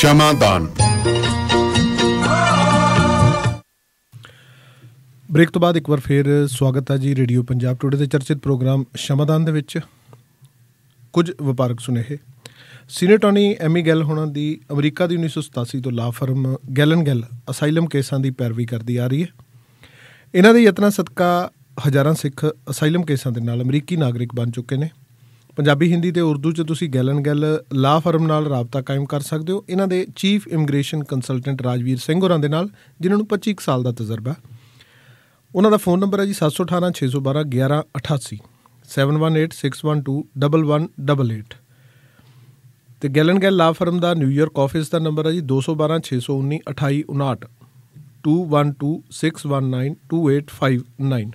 ਸ਼ਮਾਦਾਨ break ਤੋਂ ਬਾਅਦ ਇੱਕ ਵਾਰ ਫੇਰ ਸਵਾਗਤ ਹੈ ਜੀ ਰੇਡੀਓ ਪੰਜਾਬ ਟੁਡੇ ਦੇ ਚਰਚਿਤ ਪ੍ਰੋਗਰਾਮ ਸ਼ਮਾਦਾਨ ਦੇ ਵਿੱਚ ਕੁਝ ਵਪਾਰਕ ਸੁਨੇਹੇ ਸੀਨੇਟੋਨੀ ਐਮੀ ਗੈਲ ਹੋਣਾਂ ਦੀ ਅਮਰੀਕਾ ਦੀ 1987 ਤੋਂ ਲਾ ਫਰਮ ਗੈਲਨ ਗੈਲ ਅਸਾਈਲਮ ਕੇਸਾਂ ਦੀ ਪੈਰਵੀ ਕਰਦੀ ਆ ਰਹੀ ਹੈ ਇਹਨਾਂ ਦੇ ਯਤਨਾਂ ਸਦਕਾ ਹਜ਼ਾਰਾਂ ਸਿੱਖ ਅਸਾਈਲਮ ਕੇਸਾਂ ਦੇ ਨਾਲ ਅਮਰੀਕੀ ਨਾਗਰਿਕ ਬਣ ਚੁੱਕੇ ਨੇ ਪੰਜਾਬੀ ਹਿੰਦੀ ਤੇ ਉਰਦੂ 'ਚ ਤੁਸੀਂ ਗੈਲਨ ਗੈਲ ਲਾ ਫਰਮ ਨਾਲ ਰਾਬਤਾ ਕਾਇਮ ਕਰ ਸਕਦੇ ਹੋ ਇਹਨਾਂ ਦੇ chief immigration consultant Rajveer Singh ਹੋਰਾਂ ਦੇ ਨਾਲ ਜਿਨ੍ਹਾਂ ਨੂੰ 25 ਸਾਲ ਦਾ ਤਜਰਬਾ ਉਹਨਾਂ ਦਾ ਫੋਨ ਨੰਬਰ ਹੈ ਜੀ 718 612 1188 7186121188 ਤੇ ਗੈਲਨ ਗੈਲ ਲਾ ਫਰਮ ਦਾ ਨਿਊਯਾਰਕ ਆਫਿਸ ਦਾ ਨੰਬਰ ਹੈ ਜੀ 212 619 2859 2126192859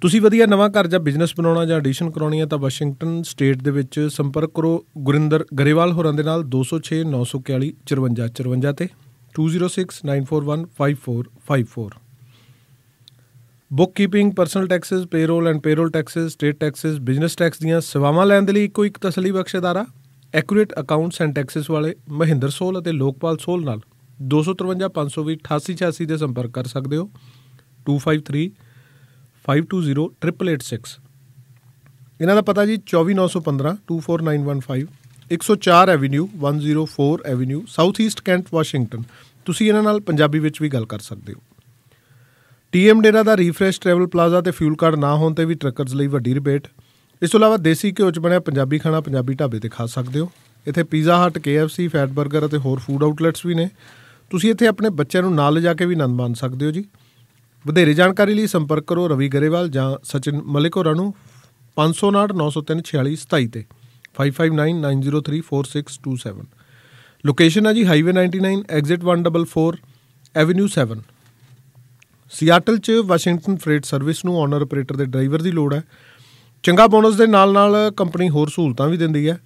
ਤੁਸੀਂ ਵਧੀਆ ਨਵਾਂ ਘਰ ਜਾਂ ਬਿਜ਼ਨਸ ਬਣਾਉਣਾ ਜਾਂ ਐਡੀਸ਼ਨ ਕਰਾਉਣੀ ਹੈ ਤਾਂ ਵਾਸ਼ਿੰਗਟਨ ਸਟੇਟ ਦੇ ਵਿੱਚ ਸੰਪਰਕ ਕਰੋ ਗੁਰਿੰਦਰ ਗਰੇਵਾਲ ਹੋਰਾਂ ਦੇ ਨਾਲ 206 941 ਤੇ 206 ਤੇ 2069415454 bookkeeping personal taxes payroll and payroll taxes state taxes business tax ਦੀਆਂ ਸੇਵਾਵਾਂ ਲੈਣ ਦੇ ਲਈ ਇੱਕੋ ਇੱਕ ਤਸੱਲੀ ਬਖਸ਼ ਅਦਾਰਾ ਐਕੂਰੇਟ ਅਕਾਊਂਟਸ ਐਂਡ ਟੈਕਸਸ ਵਾਲੇ ਮਹਿੰਦਰ ਸੋਲ ਅਤੇ ਲੋਕਪਾਲ ਸੋਲ ਨਾਲ 253520 8886 ਦੇ ਸੰਪਰਕ ਕਰ ਸਕਦੇ ਹੋ 253 520886 ਇਹਨਾਂ ਦਾ ਪਤਾ ਜੀ 24915 24915 104 avenue 104 avenue south east Kent Washington ਤੁਸੀਂ ਇਹਨਾਂ ਨਾਲ ਪੰਜਾਬੀ ਵਿੱਚ ਵੀ ਗੱਲ ਕਰ ਸਕਦੇ ਹੋ ਟੀਐਮ ਡੇਰਾ ਦਾ ਰੀਫਰੈਸ਼ ਟ੍ਰੈਵਲ ਪਲਾਜ਼ਾ ਤੇ ਫਿਊਲ ਕਾਰਡ ਨਾ ਹੋਣ ਤੇ ਵੀ ਟਰੱਕਰਜ਼ ਲਈ ਵੱਡੀ ਰਿਬੇਟ ਇਸ ਤੋਂ ਇਲਾਵਾ ਦੇਸੀ ਘਿਓ 'ਚ ਬਣਿਆ ਪੰਜਾਬੀ ਖਾਣਾ ਪੰਜਾਬੀ ਢਾਬੇ ਤੇ ਖਾ ਸਕਦੇ ਹੋ ਇੱਥੇ ਪੀਜ਼ਾ ਹਟ KFC ਫੈਟ 버ਗਰ ਅਤੇ ਹੋਰ ਫੂਡ ਆਊਟਲੈਟਸ ਵੀ ਨੇ ਤੁਸੀਂ ਇੱਥੇ ਆਪਣੇ ਬੱਚਿਆਂ ਨੂੰ ਨਾਲ ਲਿਜਾ ਕੇ ਵੀ ਆਨੰਦ ਮਾਣ ਸਕਦੇ ਹੋ ਜੀ ਵਧੇਰੇ ਜਾਣਕਾਰੀ ਲਈ ਸੰਪਰਕ ਕਰੋ ਰਵੀ ਗਰੇਵਾਲ ਜਾਂ ਸਚਿਨ ਮਲਿਕ ਹੋਰਾਂ ਨੂੰ 5099034627 ਤੇ 5599034627 ਲੋਕੇਸ਼ਨ ਹੈ ਜੀ ਹਾਈਵੇ 99 ਐਗਜ਼ਿਟ 144 ਐਵੇਨਿਊ 7 ਸਿਆਟਲ 'ਚ ਵਾਸ਼ਿੰਗਟਨ ਫ੍ਰੇਟ ਸਰਵਿਸ ਨੂੰ ਓਨਰ ਆਪਰੇਟਰ ਦੇ ਡਰਾਈਵਰ ਦੀ ਲੋੜ ਹੈ ਚੰਗਾ ਬੋਨਸ ਦੇ ਨਾਲ-ਨਾਲ ਕੰਪਨੀ ਹੋਰ ਸਹੂਲਤਾਂ ਵੀ ਦਿੰਦੀ ਹੈ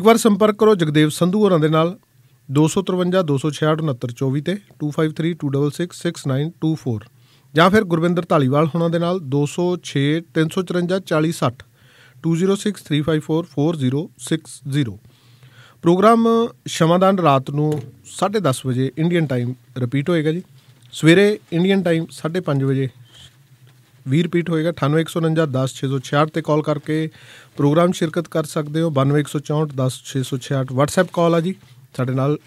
ਇੱਕ ਵਾਰ ਸੰਪਰਕ ਕਰੋ ਜਗਦੇਵ ਸੰਧੂ ਹੋਰਾਂ ਦੇ ਨਾਲ 253 2532666924 ਤੇ 253 2532666924 ਜਾਂ ਫਿਰ ਗੁਰਵਿੰਦਰ ਢਾਲੀਵਾਲ ਹੋਣਾ ਦੇ ਨਾਲ 206 354 4060 2063544060 ਪ੍ਰੋਗਰਾਮ ਸ਼ਮਾਦਾਨ ਰਾਤ ਨੂੰ 10:30 ਵਜੇ ਇੰਡੀਅਨ ਟਾਈਮ ਰਿਪੀਟ ਹੋਏਗਾ ਜੀ ਸਵੇਰੇ ਇੰਡੀਅਨ ਟਾਈਮ 5:30 ਵਜੇ ਵੀ ਰਿਪੀਟ ਹੋਏਗਾ 9819100666 ਤੇ ਕਾਲ ਕਰਕੇ ਪ੍ਰੋਗਰਾਮ ਸ਼ਿਰਕਤ ਕਰ ਸਕਦੇ ਹੋ 9164106666 WhatsApp ਕਾਲ ਆ ਜੀ ਸਾਡੇ ਨਾਲ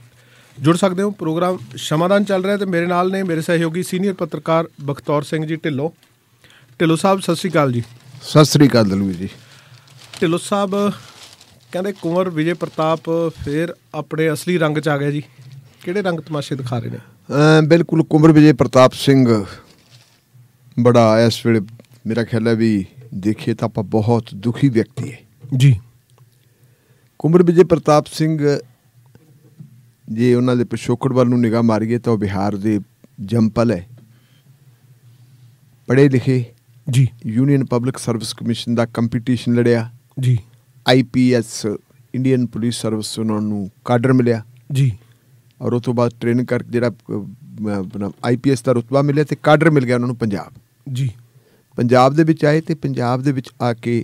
ਜੁੜ ਸਕਦੇ ਹੋ ਪ੍ਰੋਗਰਾਮ ਸ਼ਮਾਦਾਨ ਚੱਲ ਰਿਹਾ ਤੇ ਮੇਰੇ ਨਾਲ ਨੇ ਮੇਰੇ ਸਹਿਯੋਗੀ ਸੀਨੀਅਰ ਪੱਤਰਕਾਰ ਬਖਤੌਰ ਸਿੰਘ ਜੀ ਢਿੱਲੋ ਢਿੱਲੋ ਸਾਹਿਬ ਸਤਿ ਸ੍ਰੀ ਅਕਾਲ ਜੀ ਸਤਿ ਸ੍ਰੀ ਅਕਾਲ ਦਲਵੀਰ ਜੀ ਢਿੱਲੋ ਸਾਹਿਬ ਕਹਿੰਦੇ ਕੁੰਵਰ ਵਿਜੇ ਪ੍ਰਤਾਪ ਫੇਰ ਆਪਣੇ ਅਸਲੀ ਰੰਗ 'ਚ ਆ ਗਿਆ ਜੀ ਕਿਹੜੇ ਰੰਗ ਤਮਾਸ਼ੇ ਦਿਖਾ ਰਹੇ ਨੇ ਬਿਲਕੁਲ ਕੁੰਵਰ ਵਿਜੇ ਪ੍ਰਤਾਪ ਸਿੰਘ ਬੜਾ ਇਸ ਵੇਲੇ ਮੇਰਾ ਖਿਆਲ ਹੈ ਵੀ ਦੇਖੇ ਤਾਂ ਆਪਾਂ ਬਹੁਤ ਦੁਖੀ ਵਿਅਕਤੀ ਹੈ ਜੀ ਕੁੰਵਰ ਵਿਜੇ ਪ੍ਰਤਾਪ ਸਿੰਘ ਜੇ ਉਹਨਾਂ ਦੇ ਪਿਛੋਕੜ ਵੱਲ ਨੂੰ ਨਿਗਾਹ ਮਾਰੀਏ ਤਾਂ ਉਹ ਬਿਹਾਰ ਦੇ ਜੰਪਲ ਹੈ ਪੜੇ ਲਿਖੇ ਜੀ ਯੂਨੀਅਨ ਪਬਲਿਕ ਸਰਵਿਸ ਕਮਿਸ਼ਨ ਦਾ ਕੰਪੀਟੀਸ਼ਨ ਲੜਿਆ ਜੀ ਆਈਪੀਐਸ ਇੰਡੀਅਨ ਪੁਲਿਸ ਸਰਵਿਸ ਉਹਨਾਂ ਨੂੰ ਕਾਡਰ ਮਿਲਿਆ ਜੀ ਔਰ ਉਸ ਤੋਂ ਬਾਅਦ ਟ੍ਰੇਨ ਕਰ ਜਿਹੜਾ ਆਈਪੀਐਸ ਦਾ ਰਤਬਾ ਮਿਲਿਆ ਤੇ ਕਾਡਰ ਮਿਲ ਗਿਆ ਉਹਨਾਂ ਨੂੰ ਪੰਜਾਬ ਜੀ ਪੰਜਾਬ ਦੇ ਵਿੱਚ ਆਏ ਤੇ ਪੰਜਾਬ ਦੇ ਵਿੱਚ ਆ ਕੇ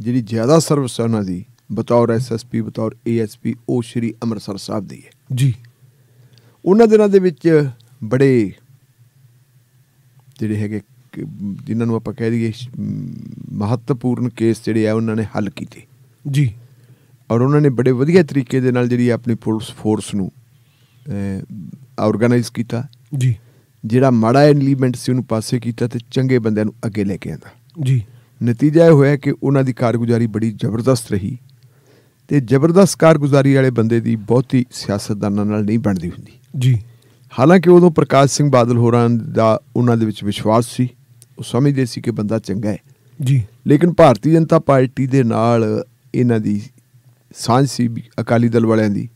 ਜਿਹੜੀ ਜ਼ਿਆਦਾ ਸਰਵਿਸ ਉਹਨਾਂ ਦੀ ਬਤੌਰ ਐਸਐਸਪੀ ਬਤੌਰ ਏਐਸਪੀ ਉਹ ਸ਼੍ਰੀ ਅੰਮ੍ਰਿਤਸਰ ਸਾਹਿਬ ਦੀ ਹੈ ਜੀ ਉਹਨਾਂ ਦਿਨਾਂ ਦੇ ਵਿੱਚ ਬੜੇ ਜਿਹੜੇ ਹੈਗੇ ਜਿਨ੍ਹਾਂ ਨੂੰ ਆਪਾਂ ਕਹਿ ਦਈਏ ਮਹੱਤਵਪੂਰਨ ਕੇਸ ਜਿਹੜੇ ਆ ਉਹਨਾਂ ਨੇ ਹੱਲ ਕੀਤੇ ਜੀ ਔਰ ਉਹਨਾਂ ਨੇ ਬੜੇ ਵਧੀਆ ਤਰੀਕੇ ਦੇ ਨਾਲ ਜਿਹੜੀ ਆਪਣੀ ਪੁਲਿਸ ਫੋਰਸ ਨੂੰ ਆਰਗੇਨਾਈਜ਼ ਕੀਤਾ ਜੀ ਜਿਹੜਾ ਮਾੜਾ ਐਲੀਮੈਂਟ ਸੀ ਉਹਨੂੰ ਪਾਸੇ ਕੀਤਾ ਤੇ ਚੰਗੇ ਬੰਦਿਆਂ ਨੂੰ ਅੱਗੇ ਲੈ ਕੇ ਆਂਦਾ ਜੀ ਨਤੀਜਾ ਇਹ ਹੋਇਆ ਕਿ ਉਹਨਾਂ ਦੀ ਕਾਰਗੁਜ਼ਾਰੀ ਬੜੀ ਜ਼ਬਰਦਸਤ ਰਹੀ ਤੇ ਜ਼ਬਰਦਸਤ ਕਾਰਗੁਜ਼ਾਰੀ ਵਾਲੇ ਬੰਦੇ ਦੀ ਬਹੁਤੀ ਸਿਆਸਤਦਾਨਾਂ ਨਾਲ ਨਹੀਂ ਬਣਦੀ ਹੁੰਦੀ ਜੀ ਹਾਲਾਂਕਿ ਉਦੋਂ ਪ੍ਰਕਾਸ਼ ਸਿੰਘ ਬਾਦਲ ਹੋਰਾਂ ਦਾ ਉਹਨਾਂ ਦੇ ਵਿੱਚ ਵਿਸ਼ਵਾਸ ਸੀ ਉਹ ਸਮਝਦੇ ਸੀ ਕਿ ਬੰਦਾ ਚੰਗਾ ਹੈ ਜੀ ਲੇਕਿਨ ਭਾਰਤੀ ਜਨਤਾ ਪਾਰਟੀ ਦੇ ਨਾਲ ਇਹਨਾਂ ਦੀ ਸਾਂਝ ਸੀ ਅਕਾਲੀ ਦਲ ਵਾਲਿਆਂ ਦੀ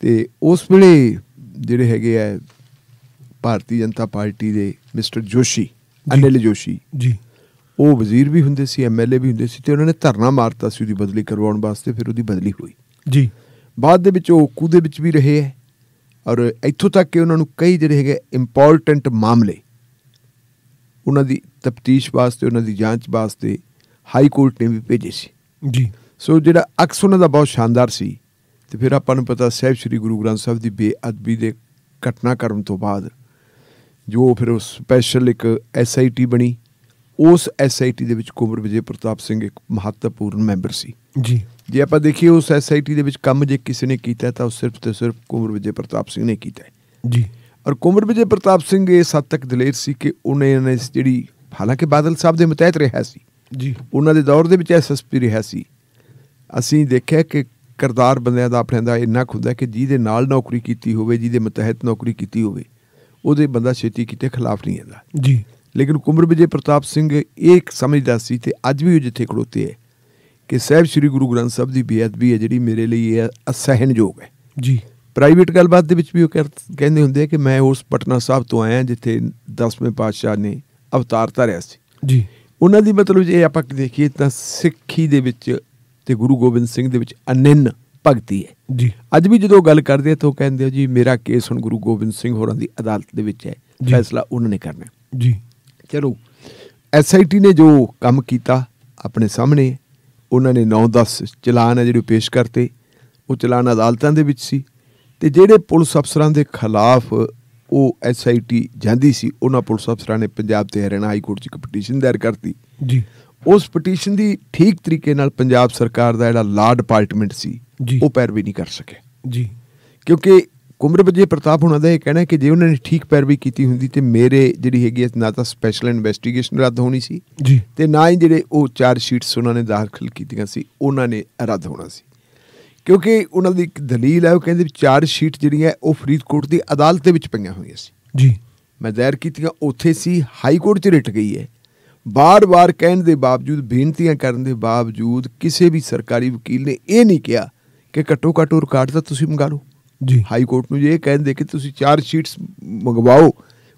ਤੇ ਉਸ ਵੇਲੇ ਜਿਹੜੇ ਹੈਗੇ ਆ ਭਾਰਤੀ ਜਨਤਾ ਪਾਰਟੀ ਦੇ ਮਿਸਟਰ ਜੋਸ਼ੀ ਅਨਿਲ ਜੋਸ਼ੀ ਜੀ ਉਹ ਵਜ਼ੀਰ ਵੀ ਹੁੰਦੇ ਸੀ ਐਮਐਲਏ ਵੀ ਹੁੰਦੇ ਸੀ ਤੇ ਉਹਨਾਂ ਨੇ ਧਰਨਾ ਮਾਰਤਾ ਸੀ ਉਹਦੀ ਬਦਲੀ ਕਰਵਾਉਣ ਵਾਸਤੇ ਫਿਰ ਉਹਦੀ ਬਦਲੀ ਹੋਈ ਜੀ ਬਾਅਦ ਦੇ ਵਿੱਚ ਉਹ ਕੂ ਦੇ ਵਿੱਚ ਵੀ ਰਹੇ ਹੈ ਔਰ ਇੱਥੋਂ ਤੱਕ ਕਿ ਉਹਨਾਂ ਨੂੰ ਕਈ ਜਿਹੜੇ ਹੈਗੇ ਇੰਪੋਰਟੈਂਟ ਮਾਮਲੇ ਉਹਨਾਂ ਦੀ ਤਫਤੀਸ਼ ਵਾਸਤੇ ਉਹਨਾਂ ਦੀ ਜਾਂਚ ਵਾਸਤੇ ਹਾਈ ਕੋਰਟ ਨੇ ਵੀ ਭੇਜੇ ਸੀ ਜੀ ਸੋ ਜਿਹੜਾ ਅਕਸ ਉਹਨਾਂ ਦਾ ਬਹੁਤ ਸ਼ਾਨਦਾਰ ਸੀ ਤੇ ਫਿਰ ਆਪਾਂ ਨੂੰ ਪਤਾ ਸਹਿਬ ਸ੍ਰੀ ਗੁਰੂ ਗ੍ਰੰਥ ਸਾਹਿਬ ਦੀ ਬੇਅਦਬੀ ਦੇ ਘਟਨਾ ਕਰਨ ਤੋਂ ਬਾਅਦ ਜੋ ਫਿਰ ਉਹ ਸਪੈਸ਼ਲ ਇੱਕ ਐਸਆਈਟੀ ਬਣੀ ਉਸ ਐਸਆਈਟੀ ਦੇ ਵਿੱਚ ਕੁਮਰ ਵਿਜੇ ਪ੍ਰਤਾਪ ਸਿੰਘ ਇੱਕ ਮਹੱਤਵਪੂਰਨ ਮੈਂਬਰ ਸੀ ਜੀ ਜੇ ਆਪਾਂ ਦੇਖੀਏ ਉਸ ਐਸਆਈਟੀ ਦੇ ਵਿੱਚ ਕੰਮ ਜੇ ਕਿਸੇ ਨੇ ਕੀਤਾ ਤਾਂ ਉਹ ਸਿਰਫ ਤੇ ਸਿਰਫ ਕੁਮਰ ਵਿਜੇ ਪ੍ਰਤਾਪ ਸਿੰਘ ਨੇ ਕੀਤਾ ਜੀ ਔਰ ਕੁਮਰ ਵਿਜੇ ਪ੍ਰਤਾਪ ਸਿੰਘ ਇਹ ਸੱਤ ਤੱਕ ਦਲੇਰ ਸੀ ਕਿ ਉਹਨੇ ਨੇ ਜਿਹੜੀ ਹਾਲਾਂਕਿ ਬਾਦਲ ਸਾਹਿਬ ਦੇ ਮਤਹਿਤ ਰਿਹਾ ਸੀ ਜੀ ਉਹਨਾਂ ਦੇ ਦੌਰ ਦੇ ਵਿੱਚ ਐਸਐਸਪੀ ਰਿਹਾ ਸੀ ਅਸੀਂ ਦੇਖਿਆ ਕਿ ਕਰਦਾਰ ਬੰਦਿਆਂ ਦਾ ਆਪਣੇ ਦਾ ਇੰਨਾ ਖੁੱਦਾ ਕਿ ਜਿਹਦੇ ਨਾਲ ਨੌਕਰੀ ਕੀਤੀ ਹੋਵੇ ਜਿਹਦੇ ਮਤਹਿਤ ਨੌਕਰੀ ਕੀਤੀ ਹੋਵੇ ਉਹਦੇ ਬੰਦਾ ਛੇਤੀ ਕਿਤੇ ਖਿਲਾਫ ਨਹੀਂ ਜਾਂਦਾ ਜੀ ਲੇਕਿਨ ਕੁੰਵਰ ਵਿਜੇ ਪ੍ਰਤਾਪ ਸਿੰਘ ਇਹ ਸਮਝਦਾ ਸੀ ਤੇ ਅੱਜ ਵੀ ਉਹ ਜਿੱਥੇ ਖੜੋਤੇ ਹੈ ਕਿ ਸਹਿਬ ਸ੍ਰੀ ਗੁਰੂ ਗ੍ਰੰਥ ਸਾਹਿਬ ਦੀ ਬੇਅਦਬੀ ਹੈ ਜਿਹੜੀ ਮੇਰੇ ਲਈ ਇਹ ਅਸਹਿਣਯੋਗ ਹੈ ਜੀ ਪ੍ਰਾਈਵੇਟ ਗੱਲਬਾਤ ਦੇ ਵਿੱਚ ਵੀ ਉਹ ਕਹਿੰਦੇ ਹੁੰਦੇ ਆ ਕਿ ਮੈਂ ਉਸ ਪਟਨਾ ਸਾਹਿਬ ਤੋਂ ਆਇਆ ਜਿੱਥੇ 10ਵੇਂ ਪਾਤਸ਼ਾਹ ਨੇ ਅਵਤਾਰ ਧਾਰਿਆ ਸੀ ਜੀ ਉਹਨਾਂ ਦੀ ਮਤਲਬ ਜੇ ਆਪਾਂ ਦੇਖੀਏ ਤਾਂ ਸਿੱਖੀ ਦੇ ਵਿੱਚ ਤੇ ਗੁਰੂ ਗੋਬਿੰਦ ਸਿੰਘ ਦੇ ਵਿੱਚ ਅਨੰਨ ਭਗਤੀ ਹੈ ਜੀ ਅੱਜ ਵੀ ਜਦੋਂ ਗੱਲ ਕਰਦੇ ਤਾਂ ਉਹ ਕਹਿੰਦੇ ਜੀ ਮੇਰਾ ਕੇਸ ਹੁਣ ਗੁਰੂ ਗੋਬਿੰਦ ਸਿੰਘ ਹੋਰਾਂ ਦੀ ਅਦਾਲਤ ਦੇ ਵਿੱਚ ਹੈ ਫੈਸਲਾ ਉਹਨਾਂ ਨੇ ਕਰਨਾ ਜੀ ਚਲੋ ਐਸਆਈਟੀ ਨੇ ਜੋ ਕੰਮ ਕੀਤਾ ਆਪਣੇ ਸਾਹਮਣੇ ਉਹਨਾਂ ਨੇ 9-10 ਚਲਾਨ ਹੈ ਜਿਹੜੇ ਪੇਸ਼ ਕਰਤੇ ਉਹ ਚਲਾਨ ਅਦਾਲਤਾਂ ਦੇ ਵਿੱਚ ਸੀ ਤੇ ਜਿਹੜੇ ਪੁਲਿਸ ਅਫਸਰਾਂ ਦੇ ਖਿਲਾਫ ਉਹ ਐਸਆਈਟੀ ਜਾਂਦੀ ਸੀ ਉਹਨਾਂ ਪੁਲਿਸ ਅਫਸਰਾਂ ਨੇ ਪੰਜਾਬ ਤੇ ਹਰਿਆਣਾ ਹਾਈ ਕੋਰਟ 'ਚ ਇੱਕ ਪਟੀਸ਼ਨ ਦਾਇਰ ਕਰਤੀ ਜੀ ਉਸ ਪਟੀਸ਼ਨ ਦੀ ਠੀਕ ਤਰੀਕੇ ਨਾਲ ਪੰਜਾਬ ਸਰਕਾਰ ਦਾ ਜਿਹੜਾ ਲਾ ਡਿਪਾਰਟਮੈਂਟ ਸੀ ਉਹ ਪੈਰ ਵੀ ਨਹੀਂ ਕਰ ਸਕਿਆ ਜੀ ਕਿਉਂਕਿ ਕੁਮਰ ਪ੍ਰਤਾਪ ਹੁਣਾਂ ਦਾ ਇਹ ਕਹਿਣਾ ਕਿ ਜੇ ਉਹਨਾਂ ਨੇ ਠੀਕ ਪੈਰਵੀ ਕੀਤੀ ਹੁੰਦੀ ਤੇ ਮੇਰੇ ਜਿਹੜੀ ਹੈਗੀ ਨਾ ਤਾਂ ਸਪੈਸ਼ਲ ਇਨਵੈਸਟੀਗੇਸ਼ਨ ਰੱਦ ਹੋਣੀ ਸੀ ਜੀ ਤੇ ਨਾ ਹੀ ਜਿਹੜੇ ਉਹ ਚਾਰ ਸ਼ੀਟਸ ਉਹਨਾਂ ਨੇ ਦਾਖਲ ਕੀਤੀਆਂ ਸੀ ਉਹਨਾਂ ਨੇ ਰੱਦ ਹੋਣਾ ਸੀ ਕਿਉਂਕਿ ਉਹਨਾਂ ਦੀ ਇੱਕ ਦਲੀਲ ਹੈ ਉਹ ਕਹਿੰਦੇ ਚਾਰ ਸ਼ੀਟ ਜਿਹੜੀਆਂ ਉਹ ਫਰੀਦਕੋਟ ਦੀ ਅਦਾਲਤ ਦੇ ਵਿੱਚ ਪਈਆਂ ਹੋਈਆਂ ਸੀ ਜੀ ਮੈਂ ਜ਼ਾਹਿਰ ਕੀਤੀਆਂ ਉੱਥੇ ਸੀ ਹਾਈ ਕੋਰਟ 'ਚ ਰਿਟ ਗਈ ਹੈ ਬਾਰ-ਬਾਰ ਕਹਿਣ ਦੇ ਬਾਵਜੂਦ ਬੇਨਤੀਆਂ ਕਰਨ ਦੇ ਬਾਵਜੂਦ ਕਿਸੇ ਵੀ ਸਰਕਾਰੀ ਵਕੀਲ ਨੇ ਇਹ ਨਹੀਂ ਕਿਹਾ ਕਿ ਘੱਟੋ ਘੱਟ ਰਿਕਾਰਡ ਤਾਂ ਤੁਸੀਂ ਮੰਗਾ ਲਓ ਜੀ ਹਾਈ ਕੋਰਟ ਨੂੰ ਜੇ ਇਹ ਕਹਿੰਦੇ ਕਿ ਤੁਸੀਂ ਚਾਰ ਸ਼ੀਟਸ ਮੰਗਵਾਓ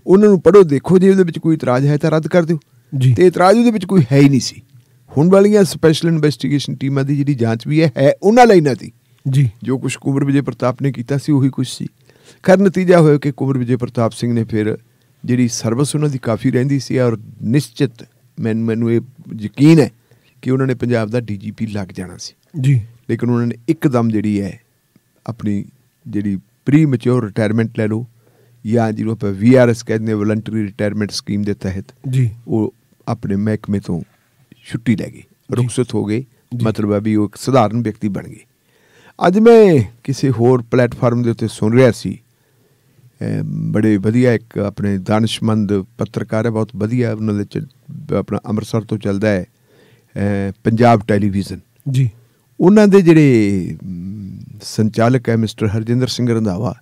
ਉਹਨਾਂ ਨੂੰ ਪੜੋ ਦੇਖੋ ਜੇ ਉਹਦੇ ਵਿੱਚ ਕੋਈ ਇਤਰਾਜ਼ ਹੈ ਤਾਂ ਰੱਦ ਕਰ ਦਿਓ ਜੀ ਤੇ ਇਤਰਾਜ਼ ਉਹਦੇ ਵਿੱਚ ਕੋਈ ਹੈ ਹੀ ਨਹੀਂ ਸੀ ਹੁਣ ਵਾਲੀਆਂ ਸਪੈਸ਼ਲ ਇਨਵੈਸਟੀਗੇਸ਼ਨ ਟੀਮਾਂ ਦੀ ਜਿਹੜੀ ਜਾਂਚ ਵੀ ਹੈ ਉਹਨਾਂ ਲਈ ਨਾ ਸੀ ਜੀ ਜੋ ਕੁਝ ਕੁਮਰ ਵਿਜੇ ਪ੍ਰਤਾਪ ਨੇ ਕੀਤਾ ਸੀ ਉਹੀ ਕੁਝ ਸੀ ਖਰ ਨਤੀਜਾ ਹੋਇਆ ਕਿ ਕੁਮਰ ਵਿਜੇ ਪ੍ਰਤਾਪ ਸਿੰਘ ਨੇ ਫਿਰ ਜਿਹੜੀ ਸਰਵਿਸ ਉਹਨਾਂ ਦੀ ਕਾਫੀ ਰਹਿੰਦੀ ਸੀ ਔਰ ਨਿਸ਼ਚਿਤ ਮੈਂ ਮੈਨੂੰ ਇਹ ਯਕੀਨ ਹੈ ਕਿ ਉਹਨਾਂ ਨੇ ਪੰਜਾਬ ਦਾ ਡੀਜੀਪੀ ਲੱਗ ਜਾਣਾ ਸੀ ਜੀ ਲੇਕਿਨ ਉਹਨਾਂ ਨੇ ਇੱਕਦਮ ਜਿਹੜੀ ਹੈ ਆਪਣੀ ਜਿਹੜੀ ਪ੍ਰੀ ਮੈਚੁਰ ਰਿਟਾਇਰਮੈਂਟ ਲੈ ਲਓ ਜਾਂ ਜਿਹਨੂੰ ਆਪਾਂ ਵੀਆਰਐਸ ਕਹਿੰਦੇ ਨੇ ਵਲੰਟਰੀ ਰਿਟਾਇਰਮੈਂਟ ਸਕੀਮ ਦੇ ਤਹਿਤ ਜੀ ਉਹ ਆਪਣੇ ਮਹਿਕਮੇ ਤੋਂ ਛੁੱਟੀ ਲੈ ਗਏ ਰੁਖਸਤ ਹੋ ਗਏ ਮਤਲਬ ਹੈ ਵੀ ਉਹ ਇੱਕ ਸਧਾਰਨ ਵਿਅਕਤੀ ਬਣ ਗਏ ਅੱਜ ਮੈਂ ਕਿਸੇ ਹੋਰ ਪਲੇਟਫਾਰਮ ਦੇ ਉੱਤੇ ਸੁਣ ਰਿਹਾ ਸੀ ਬੜੇ ਵਧੀਆ ਇੱਕ ਆਪਣੇ ਦਾਨਿਸ਼ਮੰਦ ਪੱਤਰਕਾਰ ਹੈ ਬਹੁਤ ਵਧੀਆ ਉਹਨਾਂ ਦੇ ਆਪਣਾ ਅੰਮ੍ਰਿਤਸਰ ਤੋਂ ਚੱਲਦਾ ਹੈ ਪੰਜਾਬ ਟੈਲੀਵਿਜ਼ਨ ਜੀ ਉਹਨਾਂ ਦੇ ਜਿਹੜੇ ਸੰਚਾਲਕ ਹੈ ਮਿਸਟਰ ਹਰਜਿੰਦਰ ਸਿੰਘ ਰੰਧਾਵਾ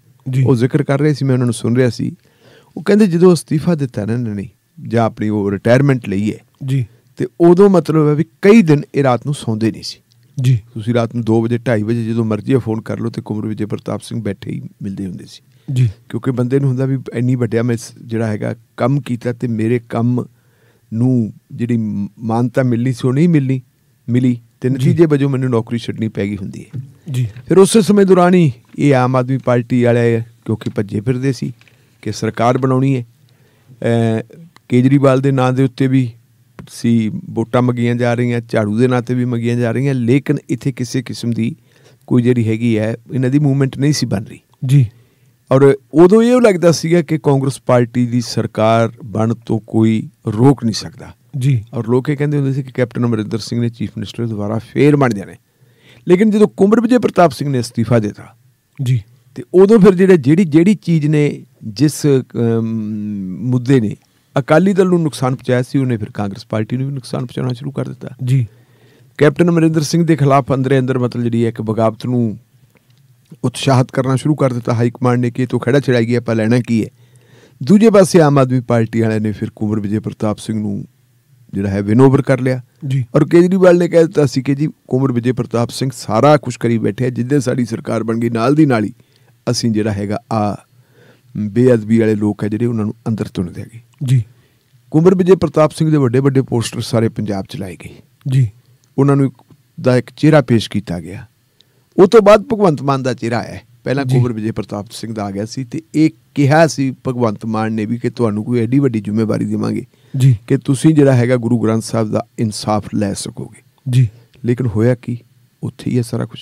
ਉਹ ਜ਼ਿਕਰ ਕਰ ਰਹੇ ਸੀ ਮੈਂ ਉਹਨਾਂ ਨੂੰ ਸੁਣ ਰਿਹਾ ਸੀ ਉਹ ਕਹਿੰਦੇ ਜਦੋਂ ਅਸਤੀਫਾ ਦਿੱਤਾ ਨਾ ਇਹਨਾਂ ਨੇ ਜਾਂ ਆਪਣੀ ਉਹ ਰਿਟਾਇਰਮੈਂਟ ਲਈ ਹੈ ਜੀ ਤੇ ਉਦੋਂ ਮਤਲਬ ਹੈ ਵੀ ਕਈ ਦਿਨ ਇਹ ਰਾਤ ਨੂੰ ਸੌਂਦੇ ਨਹੀਂ ਸੀ ਜੀ ਤੁਸੀਂ ਰਾਤ ਨੂੰ 2 ਵਜੇ 2:30 ਵਜੇ ਜਦੋਂ ਮਰਜ਼ੀ ਫੋਨ ਕਰ ਲਓ ਤੇ ਕੁਮਰ ਵਿਜੇ ਪ੍ਰਤਾਪ ਸਿੰਘ ਬੈਠੇ ਹੀ ਮਿਲਦੇ ਹੁੰਦੇ ਸੀ ਜੀ ਕਿਉਂਕਿ ਬੰਦੇ ਨੂੰ ਹੁੰਦਾ ਵੀ ਇੰਨੀ ਵੱਡਿਆ ਮੈਂ ਜਿਹੜਾ ਹੈਗਾ ਕੰਮ ਕੀਤਾ ਤੇ ਮੇਰੇ ਕੰਮ ਨੂੰ ਜਿਹੜੀ ਮਾਨਤਾ ਮਿਲਣੀ ਸੀ ਉਹ ਨਹੀਂ ਮਿਲਣੀ ਮਿਲੀ ਤੇ ਨਤੀਜੇ ਵਜੋਂ ਮੈਨੂੰ ਨੌਕਰੀ ਛੱਡਣੀ ਪੈ ਗਈ ਹੁੰਦੀ ਹੈ ਜੀ ਫਿਰ ਉਸੇ ਸਮੇਂ ਦੌਰਾਨ ਹੀ ਇਹ ਆਮ ਆਦਮੀ ਪਾਰਟੀ ਵਾਲੇ ਕਿਉਂਕਿ ਭੱਜੇ ਫਿਰਦੇ ਸੀ ਕਿ ਸਰਕਾਰ ਬਣਾਉਣੀ ਹੈ ਕੇਜਰੀਵਾਲ ਦੇ ਨਾਂ ਦੇ ਉੱਤੇ ਵੀ ਸੀ ਵੋਟਾਂ ਮੰਗੀਆਂ ਜਾ ਰਹੀਆਂ ਝਾੜੂ ਦੇ ਨਾਂ ਤੇ ਵੀ ਮੰਗੀਆਂ ਜਾ ਰਹੀਆਂ ਲੇਕਿਨ ਇੱਥੇ ਕਿਸੇ ਕਿਸਮ ਦੀ ਕੋਈ ਜਿਹੜੀ ਹੈਗੀ ਹੈ ਇਹਨਾਂ ਦੀ ਮੂਵਮੈਂਟ ਨਹੀਂ ਸੀ ਬਣ ਰਹੀ ਜੀ ਔਰ ਉਦੋਂ ਇਹ ਲੱਗਦਾ ਸੀਗਾ ਕਿ ਕਾਂਗਰਸ ਪਾਰਟੀ ਦੀ ਸਰਕਾਰ ਬਣ ਤੋਂ ਕੋਈ ਰੋਕ ਨਹੀਂ ਸਕਦਾ ਜੀ ਔਰ ਲੋਕ ਇਹ ਕਹਿੰਦੇ ਹੁੰਦੇ ਸੀ ਕਿ ਕੈਪਟਨ ਅਮਰਿੰਦਰ ਸਿੰਘ ਨੇ ਚੀਫ ਮਿਨਿਸਟਰ ਦੁਬਾਰਾ ਫੇਰ ਬਣ ਜਾਣੇ ਲੇਕਿਨ ਜਦੋਂ ਕੁੰਬਰ ਵਿਜੇ ਪ੍ਰਤਾਪ ਸਿੰਘ ਨੇ ਅਸਤੀਫਾ ਦਿੱਤਾ ਜੀ ਤੇ ਉਦੋਂ ਫਿਰ ਜਿਹੜੇ ਜਿਹੜੀ ਜਿਹੜੀ ਚੀਜ਼ ਨੇ ਜਿਸ ਮੁੱਦੇ ਨੇ ਅਕਾਲੀ ਦਲ ਨੂੰ ਨੁਕਸਾਨ ਪਹੁੰਚਾਇਆ ਸੀ ਉਹਨੇ ਫਿਰ ਕਾਂਗਰਸ ਪਾਰਟੀ ਨੂੰ ਵੀ ਨੁਕਸਾਨ ਪਹੁੰਚਾਉਣਾ ਸ਼ੁਰੂ ਕਰ ਦਿੱਤਾ ਜੀ ਕੈਪਟਨ ਅਮਰਿੰਦਰ ਸਿੰਘ ਦੇ ਖਿਲਾਫ ਅੰਦਰੇ ਅੰਦਰ ਮਤਲਬ ਜਿਹੜੀ ਇੱਕ ਬਗਾਵਤ ਨੂੰ ਉਤਸ਼ਾਹਤ ਕਰਨਾ ਸ਼ੁਰੂ ਕਰ ਦਿੱਤਾ ਹਾਈ ਕਮਾਂਡ ਨੇ ਕਿ ਇਹ ਤੋਂ ਖੜਾ ਛੜਾਈ ਗਿਆ ਆਪਾਂ ਲੈਣਾ ਕੀ ਹੈ ਦੂਜੇ ਪਾਸੇ ਆਮ ਆਦਮੀ ਪਾਰਟੀ ਵਾਲਿਆਂ ਨੇ ਫਿਰ ਕੁਮਰ ਵਿਜੇ ਪ੍ਰਤਾਪ ਸਿੰਘ ਨੂੰ ਜਿਹੜਾ ਹੈ ਵਿਨੋਵਰ ਕਰ ਲਿਆ ਜੀ ਔਰ ਕੇਜਰੀਵਾਲ ਨੇ ਕਹਿ ਦਿੱਤਾ ਸੀ ਕਿ ਜੀ ਕੋਮਰ ਵਿਜੇ ਪ੍ਰਤਾਪ ਸਿੰਘ ਸਾਰਾ ਕੁਝ ਕਰੀ ਬੈਠੇ ਜਿੱਦੇ ਸਾਡੀ ਸਰਕਾਰ ਬਣ ਗਈ ਨਾਲ ਦੀ ਨਾਲ ਹੀ ਅਸੀਂ ਜਿਹੜਾ ਹੈਗਾ ਆ ਬੇਅਦਬੀ ਵਾਲੇ ਲੋਕ ਹੈ ਜਿਹੜੇ ਉਹਨਾਂ ਨੂੰ ਅੰਦਰ ਤੁਣ ਦੇਗੇ ਜੀ ਕੁਮਰ ਵਿਜੇ ਪ੍ਰਤਾਪ ਸਿੰਘ ਦੇ ਵੱਡੇ ਵੱਡੇ ਪੋਸਟਰ ਸਾਰੇ ਪੰਜਾਬ ਚ ਲਾਏ ਗਏ ਜੀ ਉਹਨਾਂ ਨੂੰ ਦਾ ਇੱਕ ਚਿਹਰਾ ਪੇਸ਼ ਕੀਤਾ ਗਿਆ ਉਸ ਤੋਂ ਬਾਅਦ ਭਗਵੰਤ ਮਾਨ ਦਾ ਚਿਹਰਾ ਆਇਆ ਪਹਿਲਾਂ ਕੁਮਰ ਵਿਜੇ ਪ੍ਰਤਾਪ ਸਿੰਘ ਦਾ ਆ ਗਿਆ ਸੀ ਤੇ ਇਹ ਕਿਹਾ ਸੀ ਭਗਵੰਤ ਮਾਨ ਨੇ ਵੀ ਕਿ ਤੁਹਾਨੂੰ ਕੋਈ ਐਡੀ ਵੱਡੀ ਜ਼ਿੰਮੇਵਾਰੀ ਦੇਵਾਂਗੇ ਜੀ ਕਿ ਤੁਸੀਂ ਜਿਹੜਾ ਹੈਗਾ ਗੁਰੂ ਗ੍ਰੰਥ ਸਾਹਿਬ ਦਾ ਇਨਸਾਫ ਲੈ ਸਕੋਗੇ ਜੀ ਲੇਕਿਨ ਹੋਇਆ ਕੀ ਉੱਥੇ ਹੀ ਹੈ ਸਾਰਾ ਕੁਝ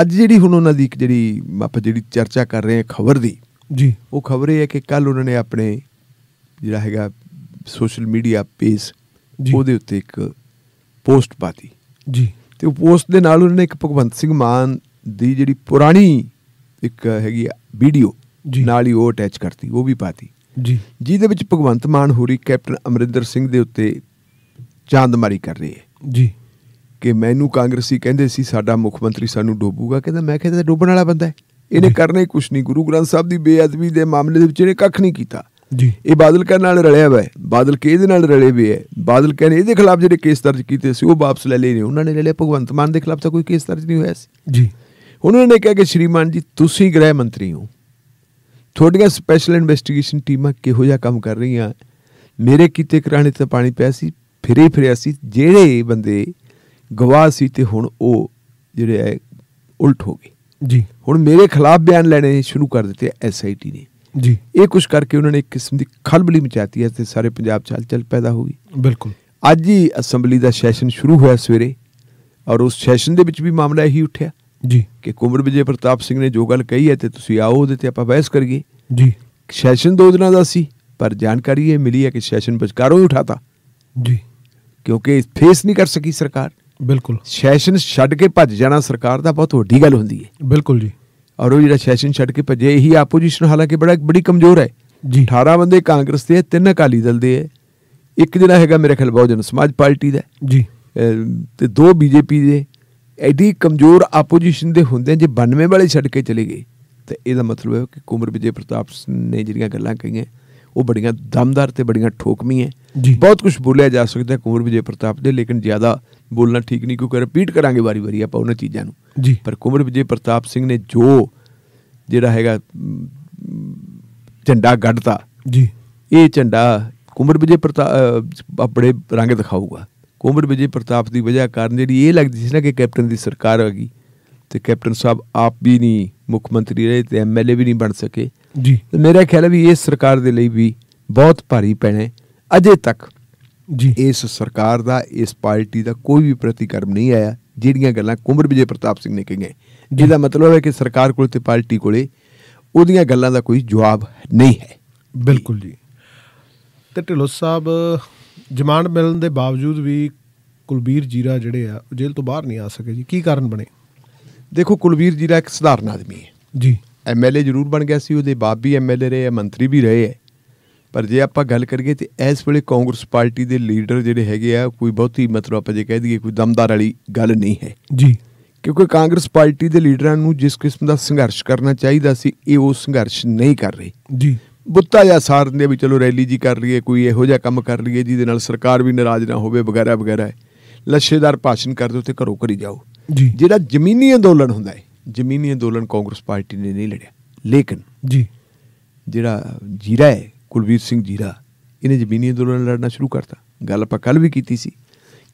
ਅੱਜ ਜਿਹੜੀ ਹੁਣ ਉਹਨਾਂ ਦੀ ਜਿਹੜੀ ਆਪਾਂ ਜਿਹੜੀ ਚਰਚਾ ਕਰ ਰਹੇ ਹਾਂ ਖਬਰ ਦੀ ਜੀ ਉਹ ਖਬਰ ਇਹ ਹੈ ਕਿ ਕੱਲ ਉਹਨਾਂ ਨੇ ਆਪਣੇ ਜਿਹੜਾ ਹੈਗਾ ਸੋਸ਼ਲ ਮੀਡੀਆ ਪੇਜ ਉਹਦੇ ਉੱਤੇ ਇੱਕ ਪੋਸਟ ਪਾਤੀ ਜੀ ਤੇ ਉਹ ਪੋਸਟ ਦੇ ਨਾਲ ਉਹਨਾਂ ਨੇ ਇੱਕ ਭਗਵੰਤ ਸਿੰਘ ਮਾਨ ਦੀ ਜਿਹੜੀ ਪੁਰਾਣੀ ਇੱਕ ਹੈਗੀ ਵੀਡੀਓ ਨਾਲ ਹੀ ਉਹ ਅਟੈਚ ਕਰਤੀ ਉਹ ਵੀ ਪਾਤੀ ਜੀ ਜਿਹਦੇ ਵਿੱਚ ਭਗਵੰਤ ਮਾਨ ਹੋਰੀ ਕੈਪਟਨ ਅਮਰਿੰਦਰ ਸਿੰਘ ਦੇ ਉੱਤੇ ਚਾਂਦਮਾਰੀ ਕਰ ਰਹੀ ਹੈ ਜੀ ਕਿ ਮੈਨੂੰ ਕਾਂਗਰਸੀ ਕਹਿੰਦੇ ਸੀ ਸਾਡਾ ਮੁੱਖ ਮੰਤਰੀ ਸਾਨੂੰ ਡੋਬੂਗਾ ਕਹਿੰਦਾ ਮੈਂ ਕਹਿੰਦਾ ਡੋਬਣ ਵਾਲਾ ਬੰਦਾ ਹੈ ਇਹਨੇ ਕਰਨੇ ਕੁਛ ਕੁਝ ਨਹੀਂ ਗੁਰੂ ਗ੍ਰੰਥ ਸਾਹਿਬ ਦੀ ਬੇਅਦਬੀ ਦੇ ਮਾਮਲੇ ਦੇ ਵਿੱਚ ਇਹਨੇ ਕੱਖ ਨਹੀਂ ਕੀਤਾ ਜੀ ਇਹ ਬਾਦਲ ਕਹਿਣ ਨਾਲ ਰਲਿਆ ਹੋਇਆ ਹੈ ਬਾਦਲ ਕੇ ਇਹਦੇ ਨਾਲ ਰਲੇ ਹੋਏ ਹੈ ਬਾਦਲ ਕਹਿੰਦੇ ਇਹਦੇ ਖਿਲਾਫ ਜਿਹੜੇ ਕੇਸ ਦਰਜ ਕੀਤੇ ਸੀ ਉਹ ਵਾਪਸ ਲੈ ਲਏ ਨੇ ਉਹਨਾਂ ਨੇ ਲੈ ਲਿਆ ਭਗਵੰਤ ਮਾਨ ਦੇ ਖਿਲਾਫ ਤਾਂ ਕੋਈ ਕੇਸ ਦਰਜ ਨਹੀਂ ਹੋਇਆ ਸੀ ਜੀ ਉਹਨਾਂ ਨੇ ਕਿਹਾ ਕਿ ਸ਼੍ਰੀਮਾਨ ਜੀ ਤੁਸੀਂ ਗ੍ਰਹਿ ਮੰਤਰੀ ਹੋ ਤੁਹਾਡੀਆਂ ਸਪੈਸ਼ਲ ਇਨਵੈਸਟੀਗੇਸ਼ਨ ਟੀਮਾਂ ਕਿਹੋ ਜਿਹਾ ਕੰਮ ਕਰ ਰਹੀਆਂ ਮੇਰੇ ਕੀਤੇ ਕਰਾਣੇ ਤੇ ਪਾਣੀ ਪਿਆ ਸੀ ਫਿਰੇ ਫਿਰਿਆ ਸੀ ਜਿਹੜੇ ਬੰਦੇ ਗਵਾਹ ਸੀ ਤੇ ਹੁਣ ਉਹ ਜਿਹੜੇ ਐ ਉਲਟ ਹੋ ਗਏ ਜੀ ਹੁਣ ਮੇਰੇ ਖਿਲਾਫ ਬਿਆਨ ਲੈਣੇ ਸ਼ੁਰੂ ਕਰ ਦਿੱਤੇ ਐਸਆਈਟੀ ਨੇ ਜੀ ਇਹ ਕੁਝ ਕਰਕੇ ਉਹਨਾਂ ਨੇ ਇੱਕ ਕਿਸਮ ਦੀ ਖਲਬਲੀ ਮਚਾਤੀ ਹੈ ਤੇ ਸਾਰੇ ਪੰਜਾਬ ਚ ਹਲਚਲ ਪੈਦਾ ਹੋ ਗਈ ਬਿਲਕੁਲ ਅੱਜ ਹੀ ਅਸੈਂਬਲੀ ਦਾ ਸੈਸ਼ਨ ਸ਼ੁਰੂ ਹੋਇਆ ਸਵੇਰੇ ਔਰ ਉਸ ਸੈਸ਼ਨ ਦੇ ਵਿੱਚ ਵੀ ਮਾਮਲਾ ਇਹੀ ਉੱਠਿਆ ਜੀ ਕਿ ਕੁਮਰ ਵਿਜੇ ਪ੍ਰਤਾਪ ਸਿੰਘ ਨੇ ਜੋ ਗੱਲ ਕਹੀ ਹੈ ਤੇ ਤੁਸੀਂ ਆਓ ਉਹਦੇ ਤੇ ਆਪਾਂ ਬਹਿਸ ਕਰੀਏ ਜੀ ਸੈਸ਼ਨ ਦੋ ਦਿਨਾਂ ਦਾ ਸੀ ਪਰ ਜਾਣਕਾਰੀ ਇਹ ਮਿਲੀ ਹੈ ਕਿ ਸੈਸ਼ਨ ਵਿਚਕਾਰੋਂ ਹੀ ਉਠਾਤਾ ਜੀ ਕਿਉਂਕਿ ਫੇਸ ਨਹੀਂ ਕਰ ਸਕੀ ਸਰਕਾਰ ਬਿਲਕੁਲ ਸੈਸ਼ਨ ਛੱਡ ਕੇ ਭੱਜ ਜਾਣਾ ਸਰਕਾਰ ਦਾ ਬਹੁਤ ਵੱਡੀ ਗੱਲ ਹੁੰਦੀ ਹੈ ਬਿਲਕੁਲ ਜੀ ਔਰ ਉਹ ਜਿਹੜਾ ਸੈਸ਼ਨ ਛੱਡ ਕੇ ਭੱਜੇ ਇਹੀ ਆਪੋਜੀਸ਼ਨ ਹਾਲਾਂਕਿ ਬੜਾ ਬੜੀ ਕਮਜ਼ੋਰ ਹੈ ਜੀ 18 ਬੰਦੇ ਕਾਂਗਰਸ ਦੇ ਤਿੰਨ ਅਕਾਲੀ ਦਲ ਦੇ ਹੈ ਇੱਕ ਜਿਹੜਾ ਹੈਗਾ ਮੇਰੇ ਖਿਆਲ ਬਹੁਜਨ ਸਮਾਜ ਪਾਰਟੀ ਦਾ ਜੀ ਤੇ ਦੋ ਬੀਜੇਪੀ ਦੇ ਐਡੀ ਕਮਜ਼ੋਰ ਆਪੋਜੀਸ਼ਨ ਦੇ ਹੁੰਦੇ ਜੇ 92 ਵਾਲੇ ਛੱਡ ਕੇ ਚਲੇ ਗਏ ਤਾਂ ਇਹਦਾ ਮਤਲਬ ਹੈ ਕਿ ਕੁਮਰ ਵਿਜੇ ਪ੍ਰਤਾਪ ਨੇ ਜਿਹੜੀਆਂ ਗੱਲਾਂ ਕਹੀਆਂ ਉਹ ਬੜੀਆਂ ਦਮਦਾਰ ਤੇ ਬੜੀਆਂ ਠੋਕਮੀ ਹੈ ਬਹੁਤ ਕੁਝ ਬੋਲਿਆ ਜਾ ਸਕਦਾ ਕੁਮਰ ਵਿਜੇ ਪ੍ਰਤਾਪ ਦੇ ਲੇਕਿਨ ਜ਼ਿਆਦਾ ਬੋਲਣਾ ਠੀਕ ਨਹੀਂ ਕਿਉਂਕਿ ਰਿਪੀਟ ਕਰਾਂਗੇ ਵਾਰੀ-ਵਾਰੀ ਆਪਾਂ ਉਹਨਾਂ ਚੀਜ਼ਾਂ ਨੂੰ ਪਰ ਕੁਮਰ ਵਿਜੇ ਪ੍ਰਤਾਪ ਸਿੰਘ ਨੇ ਜੋ ਜਿਹੜਾ ਹੈਗਾ ਝੰਡਾ ਗੱਡਤਾ ਜੀ ਇਹ ਝੰਡਾ ਕੁਮਰ ਵਿਜੇ ਪ੍ਰਤਾਪ ਆਪਣੇ ਰੰਗ ਦਿਖਾਊਗਾ ਉਮਰ ਵਿਜੇ ਪ੍ਰਤਾਪ ਦੀ ਵਜ੍ਹਾ ਕਾਰਨ ਜਿਹੜੀ ਇਹ ਲੱਗਦੀ ਸੀ ਨਾ ਕਿ ਕੈਪਟਨ ਦੀ ਸਰਕਾਰ ਆ ਗਈ ਤੇ ਕੈਪਟਨ ਸਾਹਿਬ ਆਪ ਵੀ ਨਹੀਂ ਮੁੱਖ ਮੰਤਰੀ ਰਹੇ ਤੇ ਐਮਐਲਏ ਵੀ ਨਹੀਂ ਬਣ ਸਕੇ ਜੀ ਤੇ ਮੇਰਾ ਖਿਆਲ ਹੈ ਵੀ ਇਹ ਸਰਕਾਰ ਦੇ ਲਈ ਵੀ ਬਹੁਤ ਭਾਰੀ ਪੈਣਾ ਅਜੇ ਤੱਕ ਜੀ ਇਸ ਸਰਕਾਰ ਦਾ ਇਸ ਪਾਰਟੀ ਦਾ ਕੋਈ ਵੀ ਪ੍ਰਤੀਕਰਮ ਨਹੀਂ ਆਇਆ ਜਿਹੜੀਆਂ ਗੱਲਾਂ ਕੁੰਬਰ ਵਿਜੇ ਪ੍ਰਤਾਪ ਸਿੰਘ ਨੇ ਕਹੀਆਂ ਜਿਹਦਾ ਮਤਲਬ ਹੈ ਕਿ ਸਰਕਾਰ ਕੋਲ ਤੇ ਪਾਰਟੀ ਕੋਲੇ ਉਹਦੀਆਂ ਗੱਲਾਂ ਦਾ ਕੋਈ ਜਵਾਬ ਨਹੀਂ ਹੈ ਬਿਲਕੁਲ ਜੀ ਤੇ ਢਿਲੋਸ ਸਾਹਿਬ ਜਮਾਨਤ ਮਿਲਣ ਦੇ ਬਾਵਜੂਦ ਵੀ ਕੁਲਬੀਰ ਜੀਰਾ ਜਿਹੜੇ ਆ ਜੇਲ੍ਹ ਤੋਂ ਬਾਹਰ ਨਹੀਂ ਆ ਸਕੇ ਜੀ ਕੀ ਕਾਰਨ ਬਣੇ ਦੇਖੋ ਕੁਲਬੀਰ ਜੀਰਾ ਇੱਕ ਸਧਾਰਨ ਆਦਮੀ ਹੈ ਜੀ ਐਮਐਲਏ ਜ਼ਰੂਰ ਬਣ ਗਿਆ ਸੀ ਉਹਦੇ ਬਾਪ ਵੀ ਐਮਐਲਏ ਰਹੇ ਮੰਤਰੀ ਵੀ ਰਹੇ ਆ ਪਰ ਜੇ ਆਪਾਂ ਗੱਲ ਕਰੀਏ ਤੇ ਇਸ ਵੇਲੇ ਕਾਂਗਰਸ ਪਾਰਟੀ ਦੇ ਲੀਡਰ ਜਿਹੜੇ ਹੈਗੇ ਆ ਕੋਈ ਬਹੁਤੀ ਮਤਲਬ ਆਪਾਂ ਜੇ ਕਹਿ ਦਈਏ ਕੋਈ ਦਮਦਾਰ ਵਾਲੀ ਗੱਲ ਨਹੀਂ ਹੈ ਜੀ ਕਿਉਂਕਿ ਕਾਂਗਰਸ ਪਾਰਟੀ ਦੇ ਲੀਡਰਾਂ ਨੂੰ ਜਿਸ ਕਿਸਮ ਦਾ ਸੰਘਰਸ਼ ਕਰਨਾ ਚਾਹੀਦਾ ਸੀ ਇਹ ਉਹ ਸੰਘਰਸ਼ ਨਹੀਂ ਕਰ ਰਹੇ ਜੀ ਬੁੱਤਾ ਜਾਂ ਸਾਰ ਵੀ ਚਲੋ ਰੈਲੀ ਜੀ ਕਰ ਲਈਏ ਕੋਈ ਇਹੋ ਜਿਹਾ ਕੰਮ ਕਰ ਲਈਏ ਜਿਹਦੇ ਨਾਲ ਸਰਕਾਰ ਵੀ ਨਾਰਾਜ਼ ਨਾ ਹੋਵੇ ਵਗੈਰਾ ਵਗੈਰਾ ਲੱਛੇਦਾਰ ਭਾਸ਼ਣ ਕਰਦੇ ਉੱਤੇ ਘਰੋਂ ਘਰੀ ਜਾਓ ਜੀ ਜਿਹੜਾ ਜ਼ਮੀਨੀ ਅੰਦੋਲਨ ਹੁੰਦਾ ਹੈ ਜ਼ਮੀਨੀ ਅੰਦੋਲਨ ਕਾਂਗਰਸ ਪਾਰਟੀ ਨੇ ਨਹੀਂ ਲੜਿਆ ਲੇਕਿਨ ਜੀ ਜਿਹੜਾ ਜੀਰਾ ਹੈ ਕੁਲਵੀਰ ਸਿੰਘ ਜੀਰਾ ਇਹਨੇ ਜ਼ਮੀਨੀ ਅੰਦੋਲਨ ਲੜਨਾ ਸ਼ੁਰੂ ਕਰਤਾ ਗੱਲ ਆਪਾਂ ਕੱਲ ਵੀ ਕੀਤੀ ਸੀ